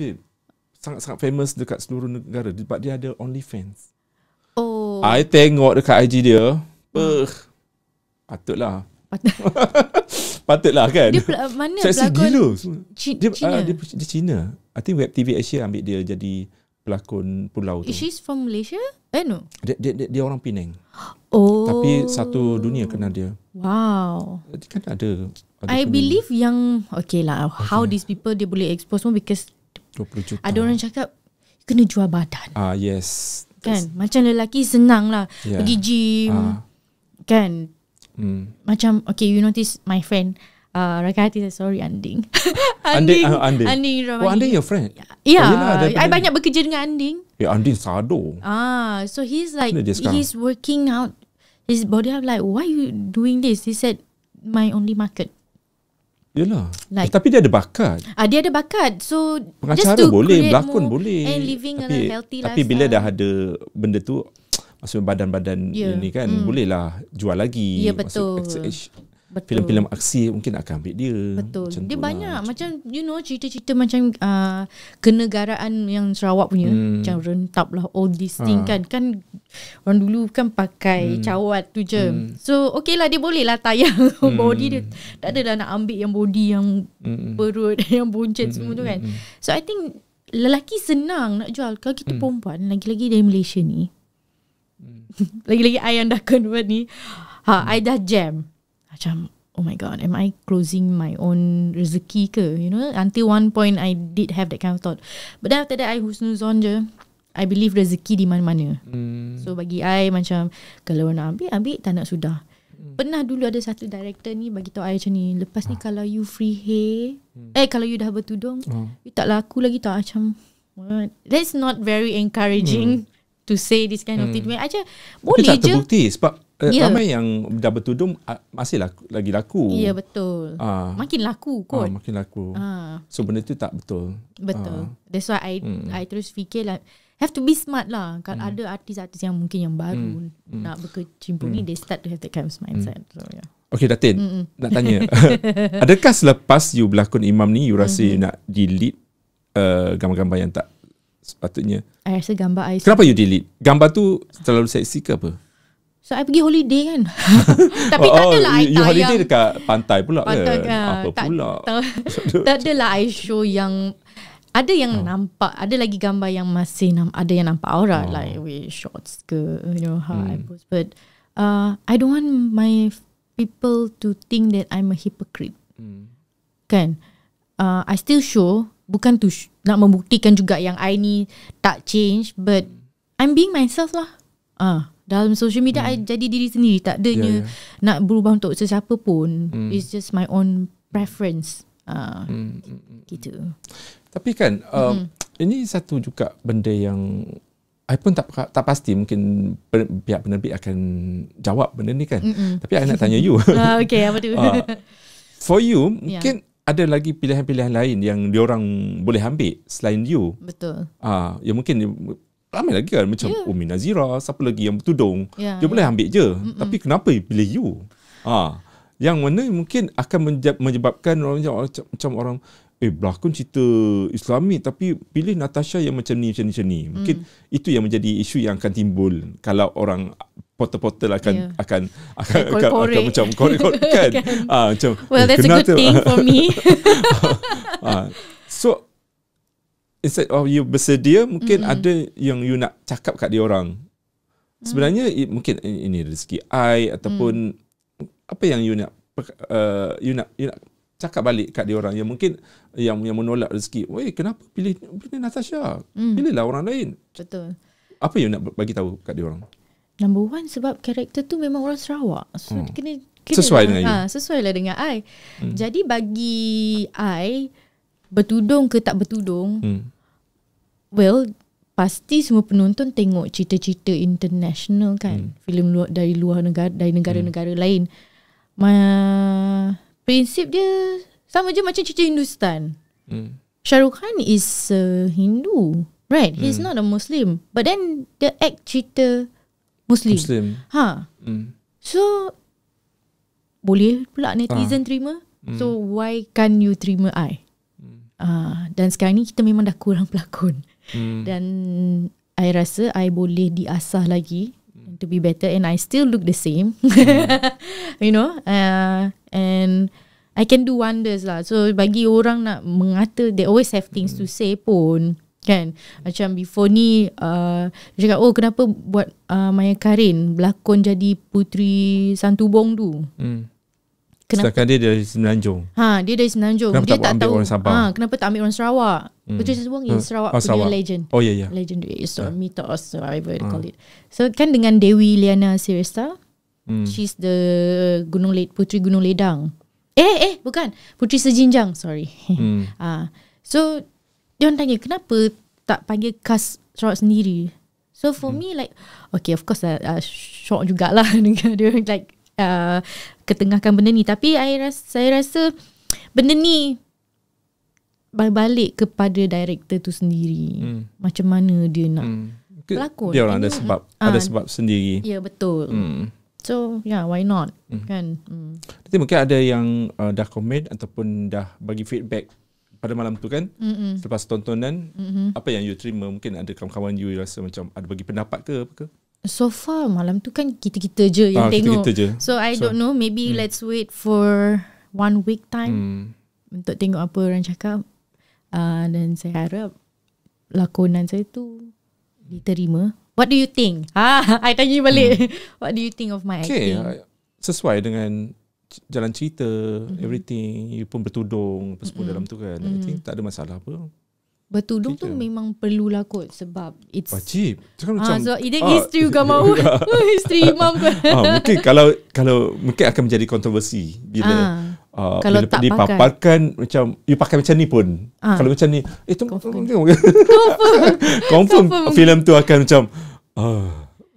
sangat-sangat famous dekat seluruh negara sebab dia ada only fans oh i tengok dekat IG dia eh hmm. patutlah patutlah kan dia mana berlakon gila. C- dia, ah, Cina? Uh, dia dia Cina i think web tv asia ambil dia jadi pelakon pulau tu. she from Malaysia? Eh no. Dia, dia, dia, dia orang Penang. Oh. Tapi satu dunia kena dia. Wow. Dia kan ada. ada I believe ni. yang okay lah. Okay. How these people dia boleh expose pun because 20 juta. ada orang cakap kena jual badan. Ah yes. Kan That's, macam lelaki senang lah yeah. pergi gym. Ah. Kan. Hmm. Macam okay you notice my friend uh, rakan hati saya sorry Anding. Anding. Anding. Ah, Anding. Oh, Anding your friend. Ya. ya oh, yeah. I banyak bekerja dengan Anding. Ya, yeah, Anding sado. Ah, so he's like he's sekarang? working out. His body I'm like, why you doing this? He said, my only market. Yelah. Like, eh, tapi dia ada bakat. Ah, dia ada bakat. So, Pengacara just to boleh, berlakon boleh. And living tapi, a healthy lifestyle. Tapi bila dah ada benda tu, maksudnya badan-badan yeah. ini kan, mm. bolehlah jual lagi. Ya, yeah, betul. Maksud, Betul. filem-filem aksi mungkin akan ambil dia. Betul. Macam dia lah, banyak lah. macam you know cerita-cerita macam uh, kenegaraan yang Sarawak punya hmm. macam rentap lah all this ha. thing kan kan orang dulu kan pakai hmm. cawat tu je. Hmm. So okay lah dia boleh lah tayang hmm. body dia tak adalah nak ambil yang body yang hmm. perut yang buncit hmm. semua tu hmm, kan. Hmm. So I think lelaki senang nak jual kalau kita hmm. perempuan lagi-lagi dari Malaysia ni. Hmm. Lagi-lagi ayah yang dah convert ni. Ha, hmm. I dah jam macam oh my god am i closing my own rezeki ke you know until one point i did have that kind of thought but then after that i husnuzon je I believe rezeki di mana-mana. Hmm. So bagi I macam kalau nak ambil, ambil tak nak sudah. Hmm. Pernah dulu ada satu director ni bagi tahu I macam ni, lepas ni ah. kalau you free hair, hmm. eh kalau you dah bertudung, oh. you tak laku lagi tak macam what? That's not very encouraging hmm. to say this kind hmm. of thing. I hmm. just, boleh Tapi tak je. sebab yeah. Ya. ramai yang dah bertudung masih laku, lagi laku. Ya yeah, betul. Uh. Makin laku kot. Uh, makin laku. Uh. So benda tu tak betul. Betul. Uh. That's why I hmm. I terus fikir lah have to be smart lah. Kalau hmm. ada artis-artis yang mungkin yang baru hmm. hmm. nak berkecimpung hmm. ni they start to have that kind of mindset. Hmm. So yeah. Okay Datin, Mm-mm. nak tanya. Adakah selepas you berlakon imam ni you rasa mm-hmm. you nak delete uh, gambar-gambar yang tak sepatutnya? I rasa gambar I Kenapa you delete? Gambar tu terlalu seksi ke apa? So I pergi holiday kan Tapi oh, tak adalah you, I you holiday dekat pantai pula pantai, ya. Apa tak, pula tak, tak adalah I show yang Ada yang oh. nampak Ada lagi gambar yang masih nam, Ada yang nampak aura oh. Like we shots ke You know how hmm. I post But uh, I don't want my people to think that I'm a hypocrite hmm. Kan uh, I still show Bukan tu sh- nak membuktikan juga yang I ni tak change But hmm. I'm being myself lah Ah. Uh dalam social media hmm. I jadi diri sendiri tak adanya yeah, yeah. nak berubah untuk sesiapa pun hmm. it's just my own preference uh, hmm. gitu tapi kan uh, hmm. ini satu juga benda yang I pun tak tak pasti mungkin pihak penerbit akan jawab benda ni kan Mm-mm. tapi I nak tanya you uh, okay apa tu uh, for you yeah. mungkin ada lagi pilihan-pilihan lain yang diorang boleh ambil selain you betul uh, yang mungkin ramai lagi kan macam yeah. Umi Nazira siapa lagi yang bertudung yeah, dia yeah. boleh ya. ambil je Mm-mm. tapi kenapa pilih you ha yang mana mungkin akan menyebabkan orang macam, macam orang eh berlakon cerita islami tapi pilih Natasha yang macam ni macam ni macam ni mungkin mm. itu yang menjadi isu yang akan timbul kalau orang portal-portal akan, yeah. akan akan akan, akan, akan macam korek kan, kan. Ha, macam well eh, that's a good thing for me ha. so instead of you bersedia mungkin mm-hmm. ada yang you nak cakap kat dia orang mm. sebenarnya mm. mungkin ini rezeki I ataupun mm. apa yang you nak uh, you nak you nak cakap balik kat dia orang yang mungkin yang yang menolak rezeki Woi, kenapa pilih pilih Natasha mm. pilihlah orang lain betul apa yang nak bagi tahu kat dia orang number one sebab karakter tu memang orang Sarawak so mm. kena kena sesuai dengan lah. ha, you sesuai lah dengan I mm. jadi bagi I bertudung ke tak bertudung hmm well pasti semua penonton tengok cerita-cerita international kan hmm. filem luar dari luar negara dari negara-negara hmm. lain Ma, prinsip dia sama je macam cerita Hindustan hmm. Shahrukh Khan is a Hindu right he's hmm. not a Muslim but then the act cerita Muslim, Muslim. ha hmm. so boleh pula netizen ah. terima hmm. so why can't you terima I hmm. ah, dan sekarang ni kita memang dah kurang pelakon Hmm. Dan I rasa I boleh diasah lagi hmm. to be better and I still look the same. Hmm. you know, uh, and I can do wonders lah. So bagi orang nak mengata they always have things hmm. to say pun kan macam before ni uh, cakap oh kenapa buat uh, Maya Karin belakon jadi putri Santubong tu hmm kenapa? Sedangkan dia dari Semenanjung. Ha, dia dari Semenanjung. Kenapa dia tak, tak tahu orang Sabah? Ha, kenapa tak ambil orang Sarawak? Hmm. Betul saya sebut in ha. oh, Sarawak, oh, Sarawak. legend. Oh yeah, yeah. Legend dia so yeah. Ha. mito or so I would call it. So kan dengan Dewi Liana Sirista, hmm. she's the Gunung Led Putri Gunung Ledang. Eh eh bukan, Putri Sejinjang, sorry. Hmm. ah. Ha. So dia orang tanya kenapa tak panggil khas Sarawak sendiri? So for hmm. me like Okay of course uh, uh, Shock jugalah Dengan dia Like uh, ketengahkan benda ni tapi saya rasa, saya rasa benda ni balik kepada director tu sendiri hmm. macam mana dia nak hmm. pelakon dia orang ada sebab ha. ada ah. sebab sendiri ya betul hmm. so yeah why not hmm. kan hmm. Tapi mungkin ada yang uh, dah komen ataupun dah bagi feedback pada malam tu kan Mm-mm. selepas tontonan Mm-mm. apa yang you terima mungkin ada kawan-kawan you rasa macam ada bagi pendapat ke apa ke So far malam tu kan kita-kita je yang ah, tengok. Kita-kita je. So I so, don't know maybe hmm. let's wait for one week time hmm. untuk tengok apa orang cakap. Uh, dan saya harap lakonan saya tu diterima. What do you think? Ha, I tanya balik. Hmm. What do you think of my acting? okay, acting? Sesuai dengan jalan cerita, mm-hmm. everything, you pun bertudung apa mm-hmm. dalam tu kan. Mm-hmm. I hmm. think tak ada masalah apa. Bertudung Kita. tu memang perlulah kot sebab it's wajib. Cakap ah, macam ah, so isteri juga mahu. isteri imam ke. Ah, mungkin kalau kalau mungkin akan menjadi kontroversi bila ah, ah, kalau bila tak dipaparkan macam you pakai macam ni pun. kalau macam ni eh tu confirm. confirm. confirm. film tu akan macam ah uh,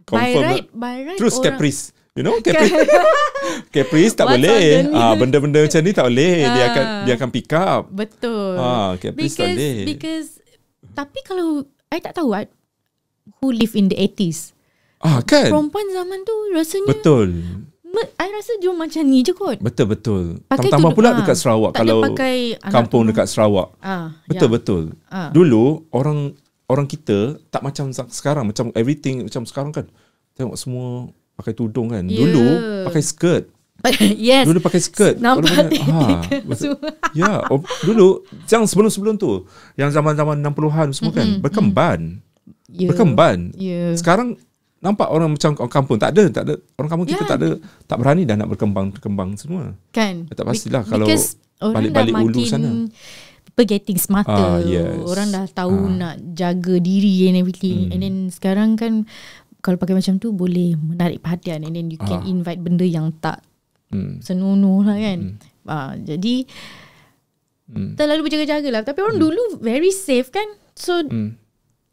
confirm. By right, by right terus Caprice. You know Caprice kan? Caprice tak boleh ah, Benda-benda macam ni tak boleh ah. Dia akan dia akan pick up Betul ah, Caprice tak boleh Because Tapi kalau I tak tahu what, Who live in the 80s Ah kan Perempuan zaman tu rasanya Betul I rasa dia macam ni je kot Betul-betul Tambah-tambah pula ha, dekat Sarawak tak Kalau kampung dekat Sarawak Betul-betul ah, ha, ya. ha. Dulu orang orang kita tak macam sekarang Macam everything macam sekarang kan Tengok semua pakai tudung kan. Yeah. Dulu pakai skirt. yes. Dulu pakai skirt. Nampak ha, semua. Ya, oh, dulu yang sebelum-sebelum tu, yang zaman-zaman 60-an semua mm-hmm. kan, berkemban. Yeah. Berkemban. Yeah. Sekarang nampak orang macam orang kampung tak ada tak ada orang kampung kita ya. tak ada tak berani dah nak berkembang berkembang semua kan ya, tak pastilah Be- kalau balik-balik ulu sana getting smarter uh, yes. orang dah tahu uh. nak jaga diri and everything mm. and hmm. then sekarang kan kalau pakai macam tu boleh menarik perhatian and then you can uh. invite benda yang tak hmm. senonoh lah kan. Hmm. Uh, jadi hmm. terlalu berjaga-jaga lah. Tapi orang hmm. dulu very safe kan. So hmm.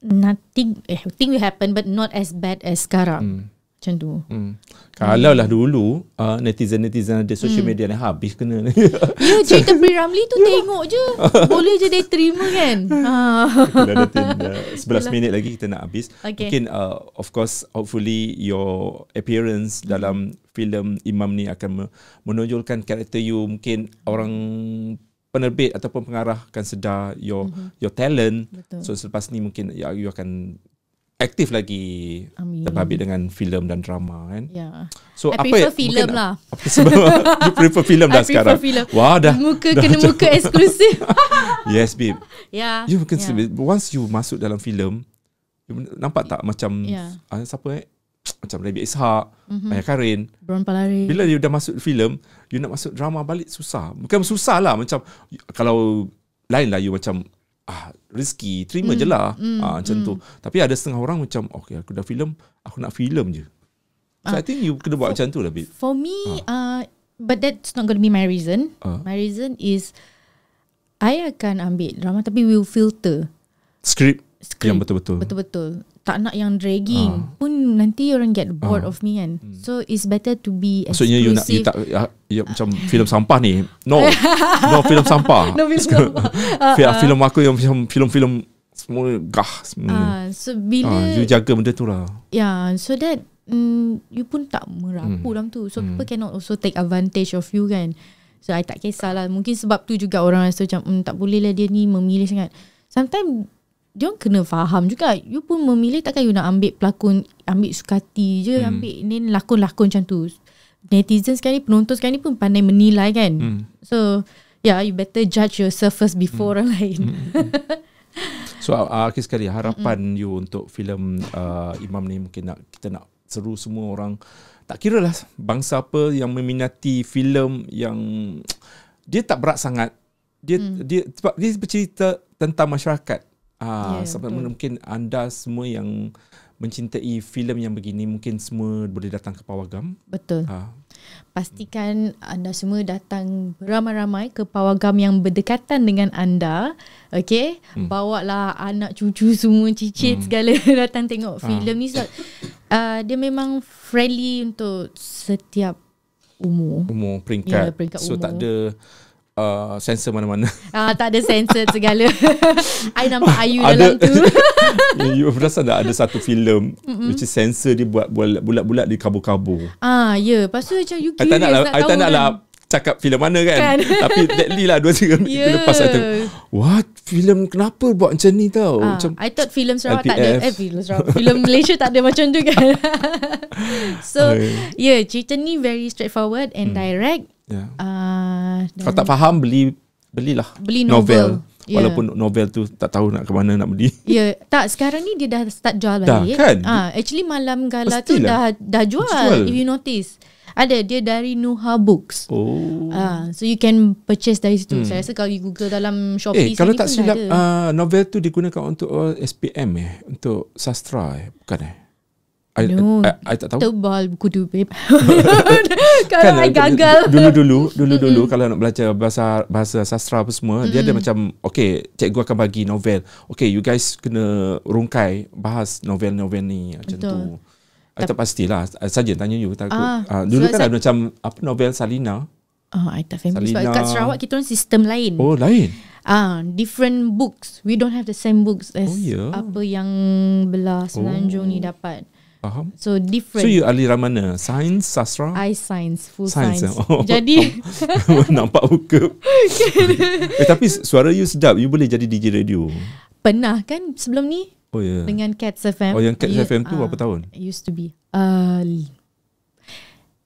nothing, eh, thing will happen but not as bad as sekarang. Hmm. Macam tu. Hmm. Kalau lah dulu uh, netizen-netizen ada social hmm. media yang habis kena ni. Ya, cerita ya, Pri Ramli tu ya. tengok je. Boleh je dia terima kan. ha. Ah. 11 minit lagi kita nak habis. Okay. Mungkin uh, of course hopefully your appearance hmm. dalam filem Imam ni akan menonjolkan karakter you mungkin orang penerbit ataupun pengarah akan sedar your mm-hmm. your talent. Betul. So selepas ni mungkin ya, you akan aktif lagi terhabit dengan filem dan drama kan. Yeah. So I apa filem lah. Apa sebab you prefer filem dah sekarang? Film. Wah dah. Muka dah kena muka eksklusif. yes babe. Yeah. You can yeah. see, once you masuk dalam filem nampak tak macam yeah. Ya. uh, siapa eh? Macam Rabbi Ishak, mm-hmm. Maya Karin. Brown Palari. Bila you dah masuk filem, you nak masuk drama balik susah. Bukan susah lah. Macam kalau lain lah you macam ah rezeki terima mm. je hmm. lah mm. ah, macam mm. tu hmm. tapi ada setengah orang macam oh, okey aku dah filem aku nak filem je so uh, i think you kena buat for, macam tu lah bit for me ah. uh, but that's not going to be my reason uh. my reason is i akan ambil drama tapi will filter script, script yang betul-betul betul-betul tak nak yang dragging uh. pun nanti orang get bored uh. of me kan hmm. so it's better to be exclusive. maksudnya you nak you tak ya, ya, macam filem sampah ni no no filem sampah no filem sampah uh, ah, filem aku yang macam filem-filem semua gah semua uh, so bila uh, you jaga benda tu lah yeah so that mm, you pun tak merapu mm. dalam tu so mm. people cannot also take advantage of you kan so I tak kisahlah mungkin sebab tu juga orang rasa macam mm, tak boleh lah dia ni memilih sangat sometimes dia kena faham juga you pun memilih takkan you nak ambil pelakon ambil sukati je hmm. ambil ni lakon-lakon macam tu netizen sekarang ni penonton sekarang ni pun pandai menilai kan hmm. so yeah you better judge yourself first before hmm. orang lain hmm. hmm, hmm. so uh, ah, akhir sekali harapan hmm. you untuk filem uh, imam ni mungkin nak kita nak seru semua orang tak kira lah bangsa apa yang meminati filem yang dia tak berat sangat dia hmm. dia dia bercerita tentang masyarakat Uh, ah, yeah, ya, sebab betul. mungkin anda semua yang mencintai filem yang begini mungkin semua boleh datang ke Pawagam. Betul. Uh. Pastikan anda semua datang ramai-ramai ke Pawagam yang berdekatan dengan anda. Okey, hmm. bawalah anak cucu semua cicit hmm. segala datang tengok ah. filem ni sebab so, uh, dia memang friendly untuk setiap umur. Umur peringkat. Yeah, peringkat so tak ada uh, sensor mana-mana. Ah, tak ada sensor segala. I nampak Ayu ada, dalam tu. you perasan tak ada satu filem mm-hmm. which is sensor dia buat bulat-bulat di kabu-kabu. Ah, ya. Yeah. pasal tu macam you curious. I tak nak, lah, I tak nak lah kan. lah cakap filem mana kan. kan? Tapi deadly lah dua tiga minit yeah. lepas. I think, What? Filem kenapa buat macam ni tau? Ah, macam I thought filem Sarawak LPF. tak ada. Eh, filem Sarawak. filem Malaysia tak ada macam tu kan. so, okay. yeah. Cerita ni very straightforward and hmm. direct. Yeah. Ya. Uh, kalau tak faham beli belilah beli novel. novel. Ya. Walaupun novel tu tak tahu nak ke mana nak beli. Ya, yeah. tak sekarang ni dia dah start jual balik. Dah, kan? uh, actually malam gala Pastilah. tu dah dah jual, jual. If you notice. Ada dia dari Nuha Books. Oh. uh, so you can purchase dari situ. Hmm. Saya rasa kalau you Google dalam eh, Shopee eh, kalau tak silap uh, novel tu digunakan untuk oh, SPM eh, untuk sastra eh, bukan eh? I, no. I, I, I tak tahu. Tebal buku tu, babe. kan, I kan, gagal. Dulu-dulu, dulu-dulu kalau nak belajar bahasa bahasa sastra apa semua, mm-hmm. dia ada macam, okay, cikgu akan bagi novel. Okay, you guys kena rungkai bahas novel-novel ni. Macam Betul. tu. Ah, tak, tak pastilah. Ah, saja tanya you. Takut. Ah, uh, dulu so, kan ada macam apa novel Salina. Oh, I tak famous. Salina. Sebab kat Sarawak, kita orang sistem lain. Oh, lain? Ah, uh, different books. We don't have the same books as oh, yeah. apa yang belah Selanjung oh. ni dapat. Faham. So different. So you aliran mana? Science, sastra? I science, full science. science. Oh. Jadi nampak buku. eh, tapi suara you sedap. You boleh jadi DJ radio. Pernah kan sebelum ni? Oh Yeah. Dengan Cats FM. Oh yang Cats yeah. FM tu uh, berapa tahun? Used to be. Uh,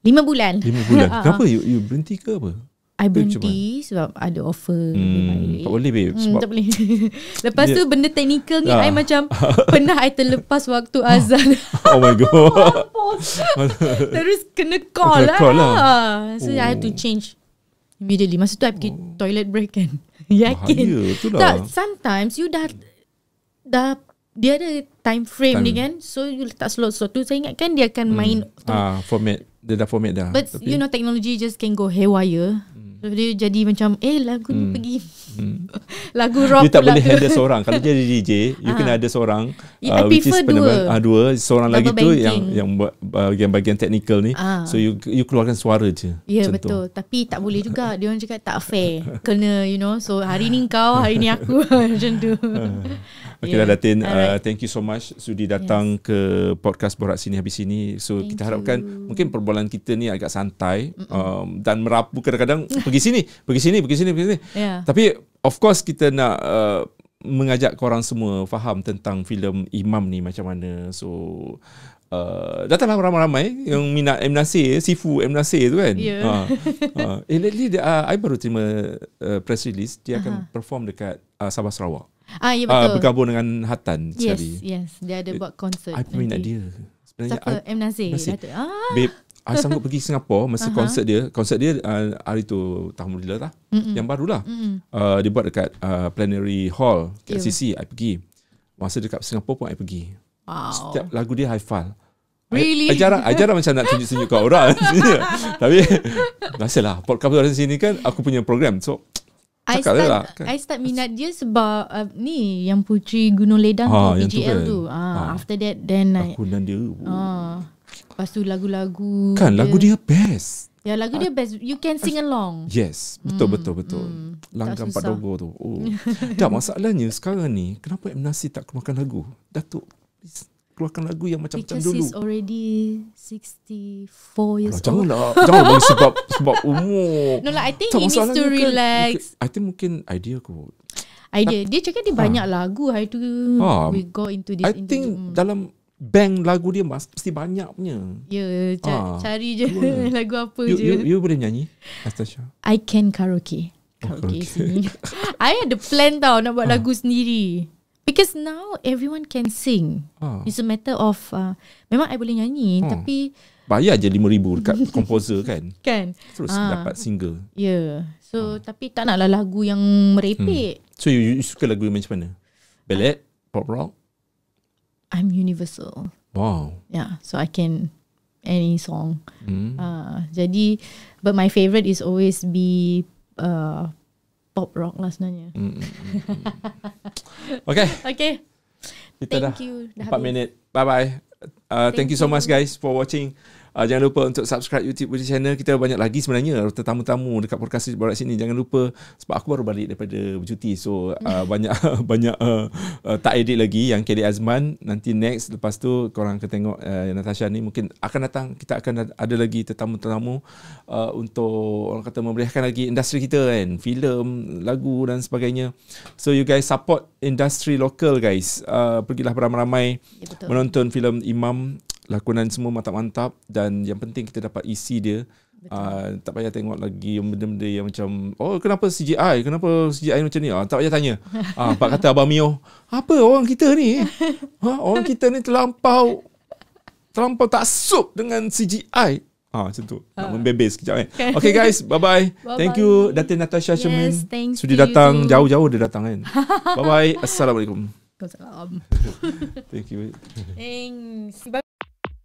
lima bulan. Lima bulan. Kenapa ah, ah. you, you berhenti ke apa? I berhenti sebab ada offer hmm, lebih baik. Tak boleh babe. Hmm, sebab hmm, tak boleh. Lepas tu benda teknikal ni, ah. I macam pernah I terlepas waktu ah. azan. Oh my god. Terus kena call, kena call lah. lah. So oh. I have to oh. change immediately. Masa tu I pergi oh. toilet break kan. Yakin. Bahaya, lah. tak, sometimes you dah, dah dia ada time frame ni kan. So you letak slot slot tu. Saya ingat kan dia akan hmm. main. Ah, format. Dia dah format dah. But Tapi, you know technology just can go haywire. Hmm. So dia jadi macam eh lagu hmm. ni pergi. Hmm. lagu rock dia tak boleh ke. handle seorang. Kalau jadi DJ, you kena ah. ada seorang yeah, uh, which is dua. Uh, dua seorang Double lagi banking. tu yang yang buat bagian-bagian technical ni. Ha. So you you keluarkan suara je. Ya yeah, betul, tapi tak boleh juga. Dia orang cakap tak fair. Kena you know, so hari ni kau, hari ni aku macam tu. Okay yeah. Datin uh, Thank you so much Sudi datang yes. ke Podcast Borak Sini Habis Sini So thank kita harapkan you. Mungkin perbualan kita ni Agak santai um, Dan merapu kadang-kadang Pergi sini Pergi sini Pergi sini, pergi sini. Yeah. Tapi of course kita nak uh, Mengajak korang semua Faham tentang filem Imam ni Macam mana So uh, datanglah ramai-ramai yang minat M. Nasir, Sifu M. Nasir tu kan. Yeah. Ya. Uh, ah. uh, eh, lately, uh, I baru terima uh, press release, dia akan uh-huh. perform dekat uh, Sabah Sarawak. Ah, ya betul. Uh, bergabung dengan Hatan yes, sekali. Yes, yes. Dia ada eh, buat konsert. I pun minat dia. Sebenarnya, Siapa? I, M. Nasir? Nasir. Ah. Babe, I sanggup pergi Singapura masa uh-huh. konsert dia. Konsert dia uh, hari tu tahun bila lah. Mm-mm. Yang barulah. Uh, dia buat dekat uh, Plenary Hall KCC. Ya. yeah. I pergi. Masa dekat Singapura pun I pergi. Wow. Setiap lagu dia high file. Really? Ajaran, ajaran macam nak tunjuk-tunjuk kau orang. Tapi, biasalah. Podcast orang sini kan, aku punya program. So, I start, lah, kan. I start minat dia sebab uh, ni yang Putri Gunung Ledang ha, tu, BGL tu. Kan. tu. Uh, ha. After that, then aku I... Aku dan dia. Uh, lepas tu lagu-lagu. Kan, dia. lagu dia best. Ya, lagu dia best. You can sing along. Yes, betul, mm, betul, betul. Mm, Langgan Pak Dogo tu. Oh. tak, masalahnya sekarang ni, kenapa MNC tak kemakan lagu? Datuk keluarkan lagu yang macam-macam dulu. Because he's already 64 years Alah, old. jangan lah. Jangan sebab, sebab umur. No lah, I think tak he needs to kan, relax. Kan, I think mungkin idea kot. Idea. Dia cakap dia ha. banyak lagu. Hari tu ha. we go into this. I into think the, mm. dalam bank lagu dia mesti banyaknya. punya. Ya, yeah, ha. cari je yeah. lagu apa you, je. You, you, boleh nyanyi, Astasha? I can karaoke. Oh, karaoke okay. sini. I ada plan tau nak buat ha. lagu sendiri. Because now everyone can sing. Ah. It's a matter of uh, memang I boleh nyanyi oh. tapi bayar je 5000 dekat composer kan. Kan. Terus ah. dapat single. Yeah. So ah. tapi tak naklah lagu yang merepek. Hmm. So you, you suka lagu macam mana? Ballet, I, pop rock. I'm universal. Wow. Yeah, so I can any song. Hmm. Uh, jadi but my favorite is always be uh, pop rock lah sebenarnya. Mm, mm, mm. mm, mm. okay. Okay. Kita thank dah you. Empat minit. Bye-bye. Uh, thank, thank you so much guys for watching uh, jangan lupa untuk subscribe YouTube Budi Channel. Kita banyak lagi sebenarnya tetamu-tamu dekat podcast sebelah sini. Jangan lupa sebab aku baru balik daripada bercuti. So uh, banyak banyak uh, uh, tak edit lagi yang Kelly Azman. Nanti next lepas tu korang akan tengok uh, Natasha ni mungkin akan datang. Kita akan ada lagi tetamu-tetamu uh, untuk orang kata memberikan lagi industri kita kan. Filem, lagu dan sebagainya. So you guys support industri lokal guys. Uh, pergilah ramai ramai ya, menonton filem Imam lakonan semua mantap-mantap dan yang penting kita dapat isi dia uh, tak payah tengok lagi benda-benda yang macam oh kenapa CGI kenapa CGI macam ni ah, tak payah tanya ah, Pak kata Abang Mio apa orang kita ni ha, orang kita ni terlampau terlampau tak sup dengan CGI ah, macam tu uh. nak membebes sekejap kan okay guys bye bye thank you Datin Natasha yes, Shemin sudi datang jauh-jauh dia datang kan bye bye Assalamualaikum Assalamualaikum thank you thanks